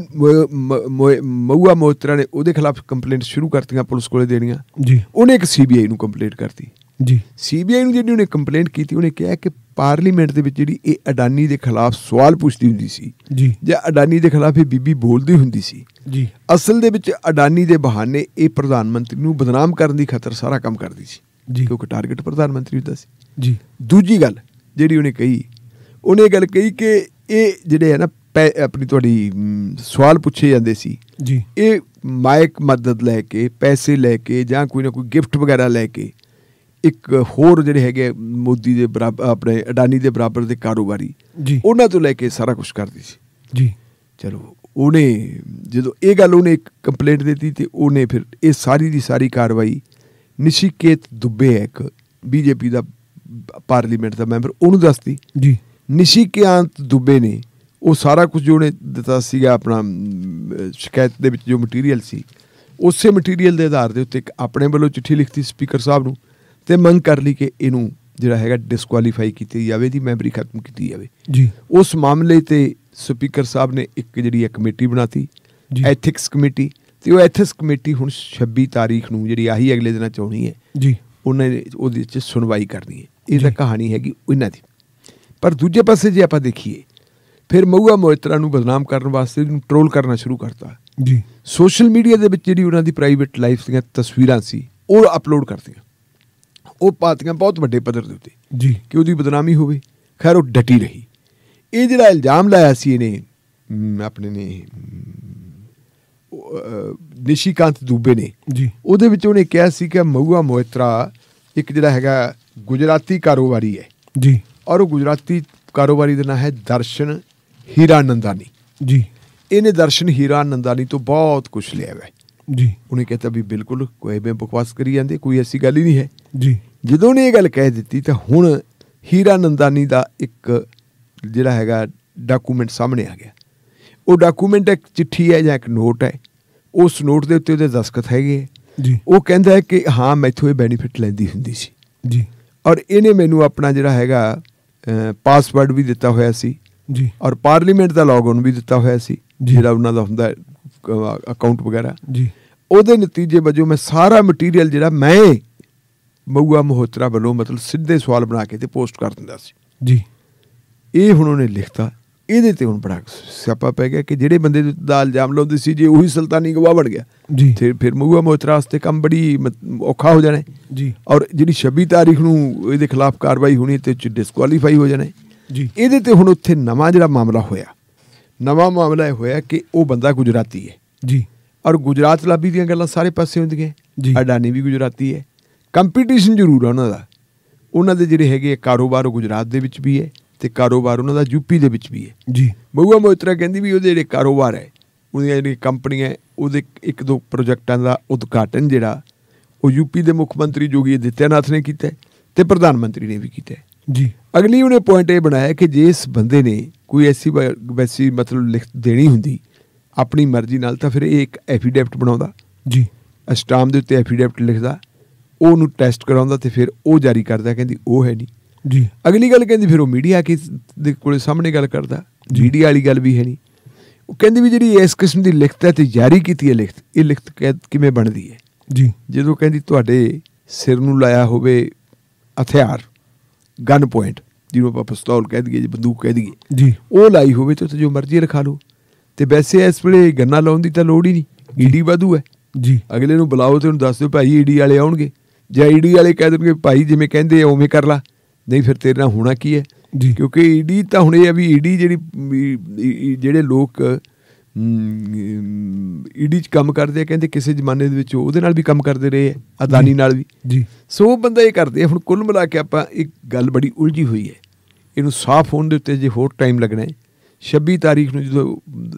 ਮਊਆ ਮੋਤਰਾ ਨੇ ਉਹਦੇ ਖਿਲਾਫ ਕੰਪਲੇਂਟ ਸ਼ੁਰੂ ਕਰਤੀਆਂ ਪੁਲਿਸ ਕੋਲੇ ਦੇਣੀਆਂ ਜੀ ਉਹਨੇ ਇੱਕ ਸੀਬੀਆਈ ਨੂੰ ਕੰਪਲੇਂਟ ਕਰਤੀ ਜੀ ਸੀਬੀਆਈ ਨੂੰ ਜਿਹੜੀ ਉਹਨੇ ਕੰਪਲੇਂਟ ਕੀਤੀ ਉਹਨੇ ਕਿਹਾ ਕਿ ਪਾਰਲੀਮੈਂਟ ਦੇ ਵਿੱਚ ਜਿਹੜੀ ਇਹ ਅਡਾਨੀ ਦੇ ਖਿਲਾਫ ਸਵਾਲ ਪੁੱਛਦੀ ਹੁੰਦੀ ਸੀ ਜੀ ਜਾਂ ਅਡਾਨੀ ਦੇ ਖਿਲਾਫ ਇਹ ਬੀਬੀ ਬੋਲਦੀ ਹੁੰਦੀ ਸੀ ਜੀ ਅਸਲ ਦੇ ਵਿੱਚ ਅਡਾਨੀ ਦੇ ਬਹਾਨੇ ਇਹ ਪ੍ਰਧਾਨ ਮੰਤਰੀ ਨੂੰ ਬਦਨਾਮ ਕਰਨ ਦੀ ਖਾਤਰ ਸਾਰਾ ਕੰਮ ਕਰਦੀ ਸੀ ਜੀ ਕਿਉਂਕਿ ਟਾਰਗੇਟ ਪ੍ਰਧਾਨ ਮੰਤਰੀ ਹੁੰਦਾ ਸੀ ਜੀ ਦੂਜੀ ਗੱਲ ਜਿਹੜੀ ਉਹਨੇ ਕਹੀ ਉਹਨੇ ਗੱਲ ਕਹੀ ਕਿ ਇਹ ਜਿਹੜੇ ਹੈ ਨਾ ਆਪਣੀ ਤੁਹਾਡੀ ਸਵਾਲ ਪੁੱਛੇ ਜਾਂਦੇ ਸੀ ਜੀ ਇਹ ਮਾਇਕ ਮਦਦ ਲੈ ਕੇ ਪੈਸੇ ਲੈ ਕੇ ਜਾਂ ਕੋਈ ਨਾ ਕੋਈ ਗਿਫਟ ਵਗੈਰਾ ਲੈ ਕੇ ਇੱਕ ਹੋਰ ਜਿਹੜੇ ਹੈਗੇ ਮੋਦੀ ਦੇ ਬਰਾਬਰ ਆਪਣੇ ਅਡਾਨੀ ਦੇ ਬਰਾਬਰ ਦੇ ਕਾਰੋਬਾਰੀ ਜੀ ਉਹਨਾਂ ਤੋਂ ਲੈ ਕੇ ਸਾਰਾ ਕੁਝ ਕਰਦੀ ਸੀ ਜੀ ਚਲੋ ਉਹਨੇ ਜਦੋਂ ਇਹ ਗੱਲ ਉਹਨੇ ਇੱਕ ਕੰਪਲੇਂਟ ਦਿੱਤੀ ਤੇ ਉਹਨੇ ਫਿਰ ਇਹ ਸਾਰੀ ਦੀ ਸਾਰੀ ਕਾਰਵਾਈ ਨਿਸ਼ੀਕੇਤ ਦੁੱਬੇ ਇੱਕ ਬੀਜੇਪੀ ਦਾ ਪਾਰਲੀਮੈਂਟ ਦਾ ਮੈਂਬਰ ਉਹਨੂੰ ਦੱਸਦੀ ਜੀ ਨਿਸ਼ਿਕੇਤ ਦੁੱਬੇ ਨੇ ਉਹ ਸਾਰਾ ਕੁਝ ਜੋ ਉਹਨੇ ਦਿੱਤਾ ਸੀਗਾ ਆਪਣਾ ਸ਼ਿਕਾਇਤ ਦੇ ਵਿੱਚ ਜੋ ਮਟੀਰੀਅਲ ਸੀ ਉਸੇ ਮਟੀਰੀਅਲ ਦੇ ਆਧਾਰ ਦੇ ਉੱਤੇ ਇੱਕ ਆਪਣੇ ਵੱਲੋਂ ਚਿੱਠੀ ਲਿਖਤੀ ਸਪੀਕਰ ਸਾਹਿਬ ਨੂੰ ਤੇ ਮੰਗ ਕਰ ਲਈ ਕਿ ਇਹਨੂੰ ਜਿਹੜਾ ਹੈਗਾ ਡਿਸਕੁਆਲੀਫਾਈ ਕੀਤੀ ਜਾਵੇ ਦੀ ਮੈਂਬਰੀ ਖਤਮ ਕੀਤੀ ਜਾਵੇ ਜੀ ਉਸ ਮਾਮਲੇ ਤੇ ਸਪੀਕਰ ਸਾਹਿਬ ਨੇ ਇੱਕ ਜਿਹੜੀ ਇੱਕ ਕਮੇਟੀ ਬਣਾਤੀ ਐਥਿਕਸ ਕਮੇਟੀ ਤੇ ਉਹ ਐਥਿਕਸ ਕਮੇਟੀ ਹੁਣ 26 ਤਾਰੀਖ ਨੂੰ ਜਿਹੜੀ ਆਹੀ ਅਗਲੇ ਦਿਨਾਂ ਚ ਹੋਣੀ ਹੈ ਜੀ ਉਹਨੇ ਉਹਦੇ ਵਿੱਚ ਸੁਣਵਾਈ ਕਰਨੀ ਹੈ ਇਹ ਤਾਂ ਕਹਾਣੀ ਹੈਗੀ ਉਹਨਾਂ ਦੀ ਪਰ ਦੂਜੇ ਪਾਸੇ ਜੇ ਆਪਾਂ ਦੇਖੀਏ ਫਿਰ ਮਊਆ ਮੋਇਤਰਾ ਨੂੰ ਬਦਨਾਮ ਕਰਨ ਵਾਸਤੇ ਉਹਨੂੰ ਟ੍ਰੋਲ ਕਰਨਾ ਸ਼ੁਰੂ ਕਰਤਾ ਜੀ ਸੋਸ਼ਲ ਮੀਡੀਆ ਦੇ ਵਿੱਚ ਜਿਹੜੀ ਉਹਨਾਂ ਦੀ ਪ੍ਰਾਈਵੇਟ ਲਾਈਫ ਦੀਆਂ ਤਸਵੀਰਾਂ ਸੀ ਉਹ ਅਪਲੋਡ ਕਰਦੇ ਉਹ ਪਾਤੀਆਂ ਬਹੁਤ ਵੱਡੇ ਪੱਧਰ ਦੇ ਉੱਤੇ ਜੀ ਕਿ ਉਹਦੀ ਬਦਨਾਮੀ ਹੋਵੇ ਖੈਰ ਉਹ ਡਟੀ ਰਹੀ ਇਹ ਜਿਹੜਾ ਇਲਜ਼ਾਮ ਲਾਇਆ ਸੀ ਇਹਨੇ ਆਪਣੇ ਨੇ ਨਿਸ਼ੀਕਾਂਤ ਦੂਬੇ ਨੇ ਜੀ ਉਹਦੇ ਵਿੱਚ ਉਹਨੇ ਕਿਹਾ ਸੀ ਕਿ ਮਊਆ ਮੋਇਤਰਾ ਇੱਕ ਜਿਹੜਾ ਹੈਗਾ ਗੁਜਰਾਤੀ ਕਾਰੋਬਾਰੀ ਹੈ ਜੀ ਔਰ ਉਹ ਗੁਜਰਾਤੀ ਕਾਰੋਬਾਰੀ ਦਾ ਨਾਮ ਹੈ ਦਰਸ਼ਨ ਹੀਰਾਨੰਦਾਨੀ ਜੀ ਇਹਨੇ ਦਰਸ਼ਨ ਹੀਰਾਨੰਦਾਨੀ ਤੋਂ ਬਹੁਤ ਕੁਝ ਲਿਆ ਹੈ ਜੀ ਉਹਨੇ ਤਾਂ ਵੀ ਬਿਲਕੁਲ ਕੋਈ ਬੇ ਬਕਵਾਸ ਕਰੀ ਜਾਂਦੇ ਕੋਈ ਐਸੀ ਗੱਲ ਹੀ ਨਹੀਂ ਹੈ ਜੀ ਜਦੋਂ ਨੇ ਇਹ ਗੱਲ ਕਹਿ ਦਿੱਤੀ ਤਾਂ ਹੁਣ ਹੀਰਾ ਨੰਦਾਨੀ ਦਾ ਇੱਕ ਜਿਹੜਾ ਹੈਗਾ ਡਾਕੂਮੈਂਟ ਸਾਹਮਣੇ ਆ ਗਿਆ ਉਹ ਡਾਕੂਮੈਂਟ ਇੱਕ ਚਿੱਠੀ ਹੈ ਜਾਂ ਇੱਕ ਨੋਟ ਹੈ ਉਸ ਨੋਟ ਦੇ ਉੱਤੇ ਉਹਦੇ ਦਸਖਤ ਹੈਗੇ ਜੀ ਉਹ ਕਹਿੰਦਾ ਹੈ ਕਿ ਹਾਂ ਮੈਥੋਂ ਇਹ ਬੈਨੀਫਿਟ ਲੈਂਦੀ ਹੁੰਦੀ ਸੀ ਜੀ ਔਰ ਇਹਨੇ ਮੈਨੂੰ ਆਪਣਾ ਜਿਹੜਾ ਹੈਗਾ ਪਾਸਵਰਡ ਵੀ ਦਿੱਤਾ ਹੋਇਆ ਸੀ ਜੀ ਔਰ ਪਾਰਲੀਮੈਂਟ ਦਾ ਲੌਗਇਨ ਵੀ ਦਿੱਤਾ ਹੋਇਆ ਸੀ ਜਿਹੜਾ ਉਹਨਾਂ ਦਾ ਹੁੰਦਾ ਅਕਾਊਂਟ ਵਗੈਰਾ ਜੀ ਉਹਦੇ ਨਤੀਜੇ ਵਜੋਂ ਮੈਂ ਸਾਰਾ ਮਟੀਰੀਅਲ ਜਿਹੜਾ ਮੈਂ ਮਊਆ ਮਹੋਤਰਾ ਵੱਲੋਂ ਮਤਲਬ ਸਿੱਧੇ ਸਵਾਲ ਬਣਾ ਕੇ ਤੇ ਪੋਸਟ ਕਰ ਦਿੰਦਾ ਸੀ ਜੀ ਇਹ ਹੁਣ ਉਹਨੇ ਲਿਖਤਾ ਇਹਦੇ ਤੇ ਹੁਣ ਬੜਾ ਸਿਆਪਾ ਪੈ ਗਿਆ ਕਿ ਜਿਹੜੇ ਬੰਦੇ ਦਾਲ ਇਲਜ਼ਾਮ ਲਾਉਂਦੇ ਸੀ ਜੇ ਉਹੀ ਸੁਲਤਾਨੀ ਗਵਾ ਬਣ ਗਿਆ ਜੀ ਫਿਰ ਫਿਰ ਮਊਆ ਮੋਤਰਾ ਵਾਸਤੇ ਕੰਮ ਬੜੀ ਔਖਾ ਹੋ ਜਾਣਾ ਜੀ ਔਰ ਜਿਹੜੀ 26 ਤਾਰੀਖ ਨੂੰ ਇਹਦੇ ਖਿਲਾਫ ਕਾਰਵਾਈ ਹੋਣੀ ਤੇ ਡਿਸਕੁਆਲੀਫਾਈ ਹੋ ਜਾਣਾ ਜੀ ਇਹਦੇ ਤੇ ਹੁਣ ਉੱਥੇ ਨਵਾਂ ਜਿਹੜਾ ਮਾਮਲਾ ਹੋਇਆ ਨਵਾਂ ਮਾਮਲਾ ਇਹ ਹੋਇਆ ਕਿ ਉਹ ਬੰਦਾ ਗੁਜਰਾਤੀ ਹੈ ਜੀ ਔਰ ਗੁਜਰਾਤ ਲਾਬੀ ਦੀਆਂ ਗੱਲਾਂ ਸਾਰੇ ਪਾਸੇ ਹੁੰਦੀਆਂ ਜੀ ਅਡਾਨੀ ਵੀ ਗੁਜਰਾਤੀ ਹੈ ਕੰਪੀਟੀਸ਼ਨ ਜ਼ਰੂਰ ਆ ਉਹਨਾਂ ਦਾ ਉਹਨਾਂ ਦੇ ਜਿਹੜੇ ਹੈਗੇ ਕਾਰੋਬਾਰ ਉਹ ਗੁਜਰਾਤ ਦੇ ਵਿੱਚ ਵੀ ਹੈ ਤੇ ਕਾਰੋਬਾਰ ਉਹਨਾਂ ਦਾ ਯੂਪੀ ਦੇ ਵਿੱਚ ਵੀ ਹੈ ਜੀ ਬਹੁਆ ਮੋਇਤਰਾ ਕਹਿੰਦੀ ਵੀ ਉਹਦੇ ਜਿਹੜੇ ਕਾਰੋਬਾਰ ਹੈ ਉਹਦੀਆਂ ਜਿਹੜੀ ਕੰਪਨੀਆਂ ਉਹਦੇ ਇੱਕ ਦੋ ਪ੍ਰੋਜੈਕਟਾਂ ਦਾ ਉਦਘਾਟਨ ਜਿਹੜਾ ਉਹ ਯੂਪੀ ਦੇ ਮੁੱਖ ਮੰਤਰੀ ਜੋਗੀ ਦਿੱਤਿਆਨਾਥ ਨੇ ਕੀਤਾ ਤੇ ਪ੍ਰਧਾਨ ਮੰਤਰੀ ਨੇ ਵੀ ਕੀਤਾ ਜੀ ਅਗਲੀ ਉਹਨੇ ਪੁਆਇੰਟ ਇਹ ਬਣਾਇਆ ਕਿ ਜੇ ਇਸ ਬੰਦੇ ਨੇ ਕੋਈ ਐਸੀ ਵੈਸੀ ਮਤਲਬ ਲਿਖ ਦੇਣੀ ਹੁੰਦੀ ਆਪਣੀ ਮਰਜ਼ੀ ਨਾਲ ਤਾਂ ਫਿਰ ਇਹ ਇੱਕ ਐਫੀਡੈਵਿਟ ਬਣਾਉਂਦਾ ਜੀ ਅਸਟਾਮ ਦੇ ਉੱਤੇ ਐਫੀਡੈਵਿਟ ਲਿਖਦਾ ਉਹ ਨੂੰ ਟੈਸਟ ਕਰਾਉਂਦਾ ਤੇ ਫਿਰ ਉਹ ਜਾਰੀ ਕਰਦਾ ਕਹਿੰਦੀ ਉਹ ਹੈ ਨਹੀਂ ਜੀ ਅਗਲੀ ਗੱਲ ਕਹਿੰਦੀ ਫਿਰ ਉਹ ਮੀਡੀਆ ਦੇ ਕੋਲੇ ਸਾਹਮਣੇ ਗੱਲ ਕਰਦਾ ਮੀਡੀਆ ਵਾਲੀ ਗੱਲ ਵੀ ਹੈ ਨਹੀਂ ਉਹ ਕਹਿੰਦੀ ਵੀ ਜਿਹੜੀ ਇਸ ਕਿਸਮ ਦੀ ਲਿਖਤ ਹੈ ਤੇ ਜਾਰੀ ਕੀਤੀ ਹੈ ਲਿਖਤ ਇਹ ਲਿਖਤ ਕਿਵੇਂ ਬਣਦੀ ਹੈ ਜੀ ਜਦੋਂ ਕਹਿੰਦੀ ਤੁਹਾਡੇ ਸਿਰ ਨੂੰ ਲਾਇਆ ਹੋਵੇ ਹਥਿਆਰ ਗਨ ਪੁਆਇੰਟ ਜਿਹਨੂੰ ਆਪਾਂ ਪਿਸਤੌਲ ਕਹਿ ਦਈਏ ਜਾਂ ਬੰਦੂਕ ਕਹਿ ਦਈਏ ਜੀ ਉਹ ਲਾਈ ਹੋਵੇ ਤੇ ਜੋ ਮਰਜ਼ੀ ਰਖਾ ਲਓ ਤੇ ਵੈਸੇ ਇਸ ਵੇਲੇ ਗੰਨਾ ਲਾਉਣ ਦੀ ਤਾਂ ਲੋੜ ਹੀ ਨਹੀਂ ਈਡੀ ਵਾਧੂ ਹੈ ਜੀ ਅਗਲੇ ਨੂੰ ਬੁਲਾਓ ਤੇ ਉਹਨੂੰ ਦੱਸ ਦਿਓ ਭਾਈ ਈਡੀ ਵਾਲੇ ਆਉਣਗੇ ਜੇ ਆਈਡੀ ਵਾਲੇ ਕਹਿ ਦੇਣਗੇ ਭਾਈ ਜਿਵੇਂ ਕਹਿੰਦੇ ਆ ਉਵੇਂ ਕਰ ਲਾ ਨਹੀਂ ਫਿਰ ਤੇਰੇ ਨਾਲ ਹੋਣਾ ਕੀ ਹੈ ਕਿਉਂਕਿ ਈਡੀ ਤਾਂ ਹੁਣ ਇਹ ਆ ਵੀ ਈਡੀ ਜਿਹੜੀ ਜਿਹੜੇ ਲੋਕ ਈਡੀ ਚ ਕੰਮ ਕਰਦੇ ਆ ਕਹਿੰਦੇ ਕਿਸੇ ਜ਼ਮਾਨੇ ਦੇ ਵਿੱਚ ਉਹਦੇ ਨਾਲ ਵੀ ਕੰਮ ਕਰਦੇ ਰਹੇ ਆ ਅਦਾਨੀ ਨਾਲ ਵੀ ਜੀ ਸੋ ਬੰਦਾ ਇਹ ਕਰਦੇ ਆ ਹੁਣ ਕੁੱਲ ਮਿਲਾ ਕੇ ਆਪਾਂ ਇੱਕ ਗੱਲ ਬੜੀ ਉਲਝੀ ਹੋਈ ਹੈ ਇਹਨੂੰ ਸਾਫ਼ ਹੋਣ ਦੇ ਉੱਤੇ ਜੇ ਹੋਰ ਟਾਈਮ ਲੱਗਣਾ ਹੈ 26 ਤਾਰੀਖ ਨੂੰ ਜਦੋਂ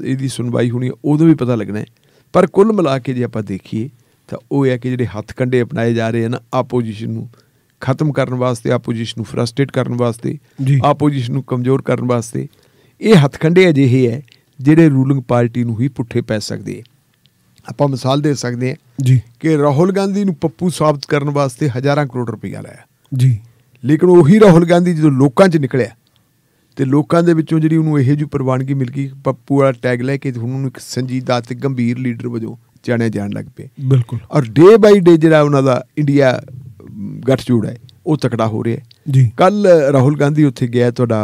ਇਹਦੀ ਸੁਣਵਾਈ ਹੋਣੀ ਹੈ ਉਦੋਂ ਵੀ ਪਤਾ ਲੱਗਣਾ ਹੈ ਪਰ ਕੁੱਲ ਮਿਲਾ ਕੇ ਜੇ ਆਪਾਂ ਦੇਖੀਏ ਤਾਂ ਉਹ ਹੈ ਕਿ ਜਿਹੜੇ ਹੱਥ ਕੰਡੇ ਅਪਣਾਏ ਜਾ ਰਹੇ ਹਨ ਆਪੋਜੀਸ਼ਨ ਨੂੰ ਖਤਮ ਕਰਨ ਵਾਸਤੇ ਆਪੋਜੀਸ਼ਨ ਨੂੰ ਫਰਸਟ੍ਰੇਟ ਕਰਨ ਵਾਸਤੇ ਆਪੋਜੀਸ਼ਨ ਨੂੰ ਕਮਜ਼ੋਰ ਕਰਨ ਵਾਸਤੇ ਇਹ ਕੰਡੇ ਅਜਿਹੇ ਹੈ ਜਿਹੜੇ ਰੂਲਿੰਗ ਪਾਰਟੀ ਨੂੰ ਹੀ ਪੁੱਠੇ ਪੈ ਸਕਦੇ ਆਪਾਂ ਮਿਸਾਲ ਦੇ ਸਕਦੇ ਹਾਂ ਜੀ ਕਿ ਰਾਹੁਲ ਗਾਂਧੀ ਨੂੰ ਪੱਪੂ ਸਾਬਤ ਕਰਨ ਵਾਸਤੇ ਹਜ਼ਾਰਾਂ ਕਰੋੜ ਰੁਪਈਆ ਲਾਇਆ ਜੀ ਲੇਕਿਨ ਉਹੀ ਰਾਹੁਲ ਗਾਂਧੀ ਜਦੋਂ ਲੋਕਾਂ 'ਚ ਨਿਕਲਿਆ ਤੇ ਲੋਕਾਂ ਦੇ ਵਿੱਚੋਂ ਜਿਹੜੀ ਉਹਨੂੰ ਇਹੋ ਜਿਹੀ ਪ੍ਰਵਾਨਗੀ ਮਿਲ ਗਈ ਪੱਪੂ ਵਾਲਾ ਟੈਗ ਲੈ ਕੇ ਹੁਣ ਉਹਨੂੰ ਇੱਕ ਸੰਜੀਦਾ ਤੇ ਗੰਭੀਰ ਲੀਡਰ ਵਜੋਂ ਜਾਣੇ ਜਾਣ ਲੱਗ ਪਏ ਬਿਲਕੁਲ ਔਰ ਡੇ ਬਾਈ ਡੇ ਜਿਹੜਾ ਉਹਨਾਂ ਦਾ ਇੰਡੀਆ ਗੱਠਜੋੜ ਹੈ ਉਹ ਤਕੜਾ ਹੋ ਰਿਹਾ ਹੈ ਜੀ ਕੱਲ ਰਾਹੁਲ ਗਾਂਧੀ ਉੱਥੇ ਗਿਆ ਤੁਹਾਡਾ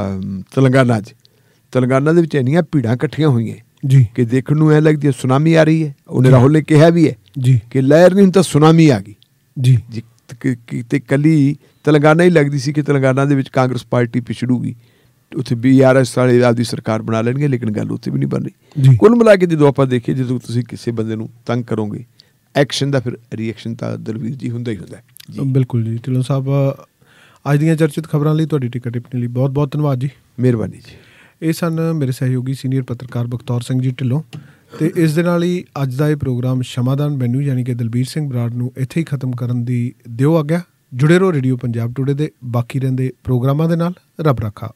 ਤਲੰਗਾਨਾ 'ਚ ਤਲੰਗਾਨਾ ਦੇ ਵਿੱਚ ਇੰਨੀਆਂ ਭੀੜਾਂ ਇਕੱਠੀਆਂ ਹੋਈਆਂ ਜੀ ਕਿ ਦੇਖਣ ਨੂੰ ਐ ਲੱਗਦੀ ਹੈ ਸੁਨਾਮੀ ਆ ਰਹੀ ਹੈ ਉਹਨੇ ਰਾਹੁਲ ਨੇ ਕਿਹਾ ਵੀ ਹੈ ਜੀ ਕਿ ਲਹਿਰ ਨਹੀਂ ਤਾਂ ਸੁਨਾਮੀ ਆ ਗਈ ਜੀ ਜੀ ਕਿ ਤੇ ਕੱਲੀ ਤਲੰਗਾਨਾ ਹੀ ਲੱਗਦੀ ਸੀ ਕਿ ਤਲੰਗਾਨਾ ਦੇ ਵਿੱਚ ਕਾਂਗਰਸ ਪਾਰਟੀ ਪਿਛੜੂਗੀ ਉੱਥੇ 12000 ਵਾਲੇ ਦਾ ਆਪਦੀ ਸਰਕਾਰ ਬਣਾ ਲੈਣਗੇ ਲੇਕਿਨ ਗੱਲ ਉੱਥੇ ਵੀ ਨਹੀਂ ਬਣ ਰਹੀ ਕੁੱਲ ਮਿਲਾ ਕੇ ਜਦੋਂ ਆਪਾਂ ਦੇਖੀਏ ਜਦੋਂ ਤੁਸੀਂ ਕਿਸੇ ਬੰਦੇ ਨੂੰ ਤੰਗ ਕਰੋਗੇ ਐਕਸ਼ਨ ਦਾ ਫਿਰ ਰਿਐਕਸ਼ਨ ਤਾਂ ਦਲਵੀਰ ਜੀ ਹੁੰਦਾ ਹੀ ਹੁੰਦਾ ਜੀ ਬਿਲਕੁਲ ਜੀ ਢਿੱਲੋਂ ਸਾਹਿਬ ਅੱਜ ਦੀਆਂ ਚਰਚਿਤ ਖਬਰਾਂ ਲਈ ਤੁਹਾਡੀ ਟਿਕਟ ਟਿੱਪਣੀ ਲਈ ਬਹੁਤ ਬਹੁਤ ਧੰਨਵਾਦ ਜੀ ਮਿਹਰਬਾਨੀ ਜੀ ਇਹ ਸਨ ਮੇਰੇ ਸਹਿਯੋਗੀ ਸੀਨੀਅਰ ਪੱਤਰਕਾਰ ਬਖਤੌਰ ਸਿੰਘ ਜੀ ਢਿੱਲੋਂ ਤੇ ਇਸ ਦੇ ਨਾਲ ਹੀ ਅੱਜ ਦਾ ਇਹ ਪ੍ਰੋਗਰਾਮ ਸ਼ਮਾਦਾਨ ਮੈਨੂੰ ਯਾਨੀ ਕਿ ਦਲਬੀਰ ਸਿੰਘ ਬਰਾੜ ਨੂੰ ਇੱਥੇ ਹੀ ਖਤਮ ਕਰਨ ਦੀ ਦਿਓ ਆ ਗਿਆ ਜੁੜੇ ਰਹੋ ਰੇਡੀਓ ਪੰਜਾਬ ਟੁਡੇ ਦੇ ਬਾਕੀ ਰਹਿੰਦੇ ਪ੍ਰੋਗਰਾਮਾਂ ਦੇ ਨਾਲ ਰੱਬ ਰੱਖਾ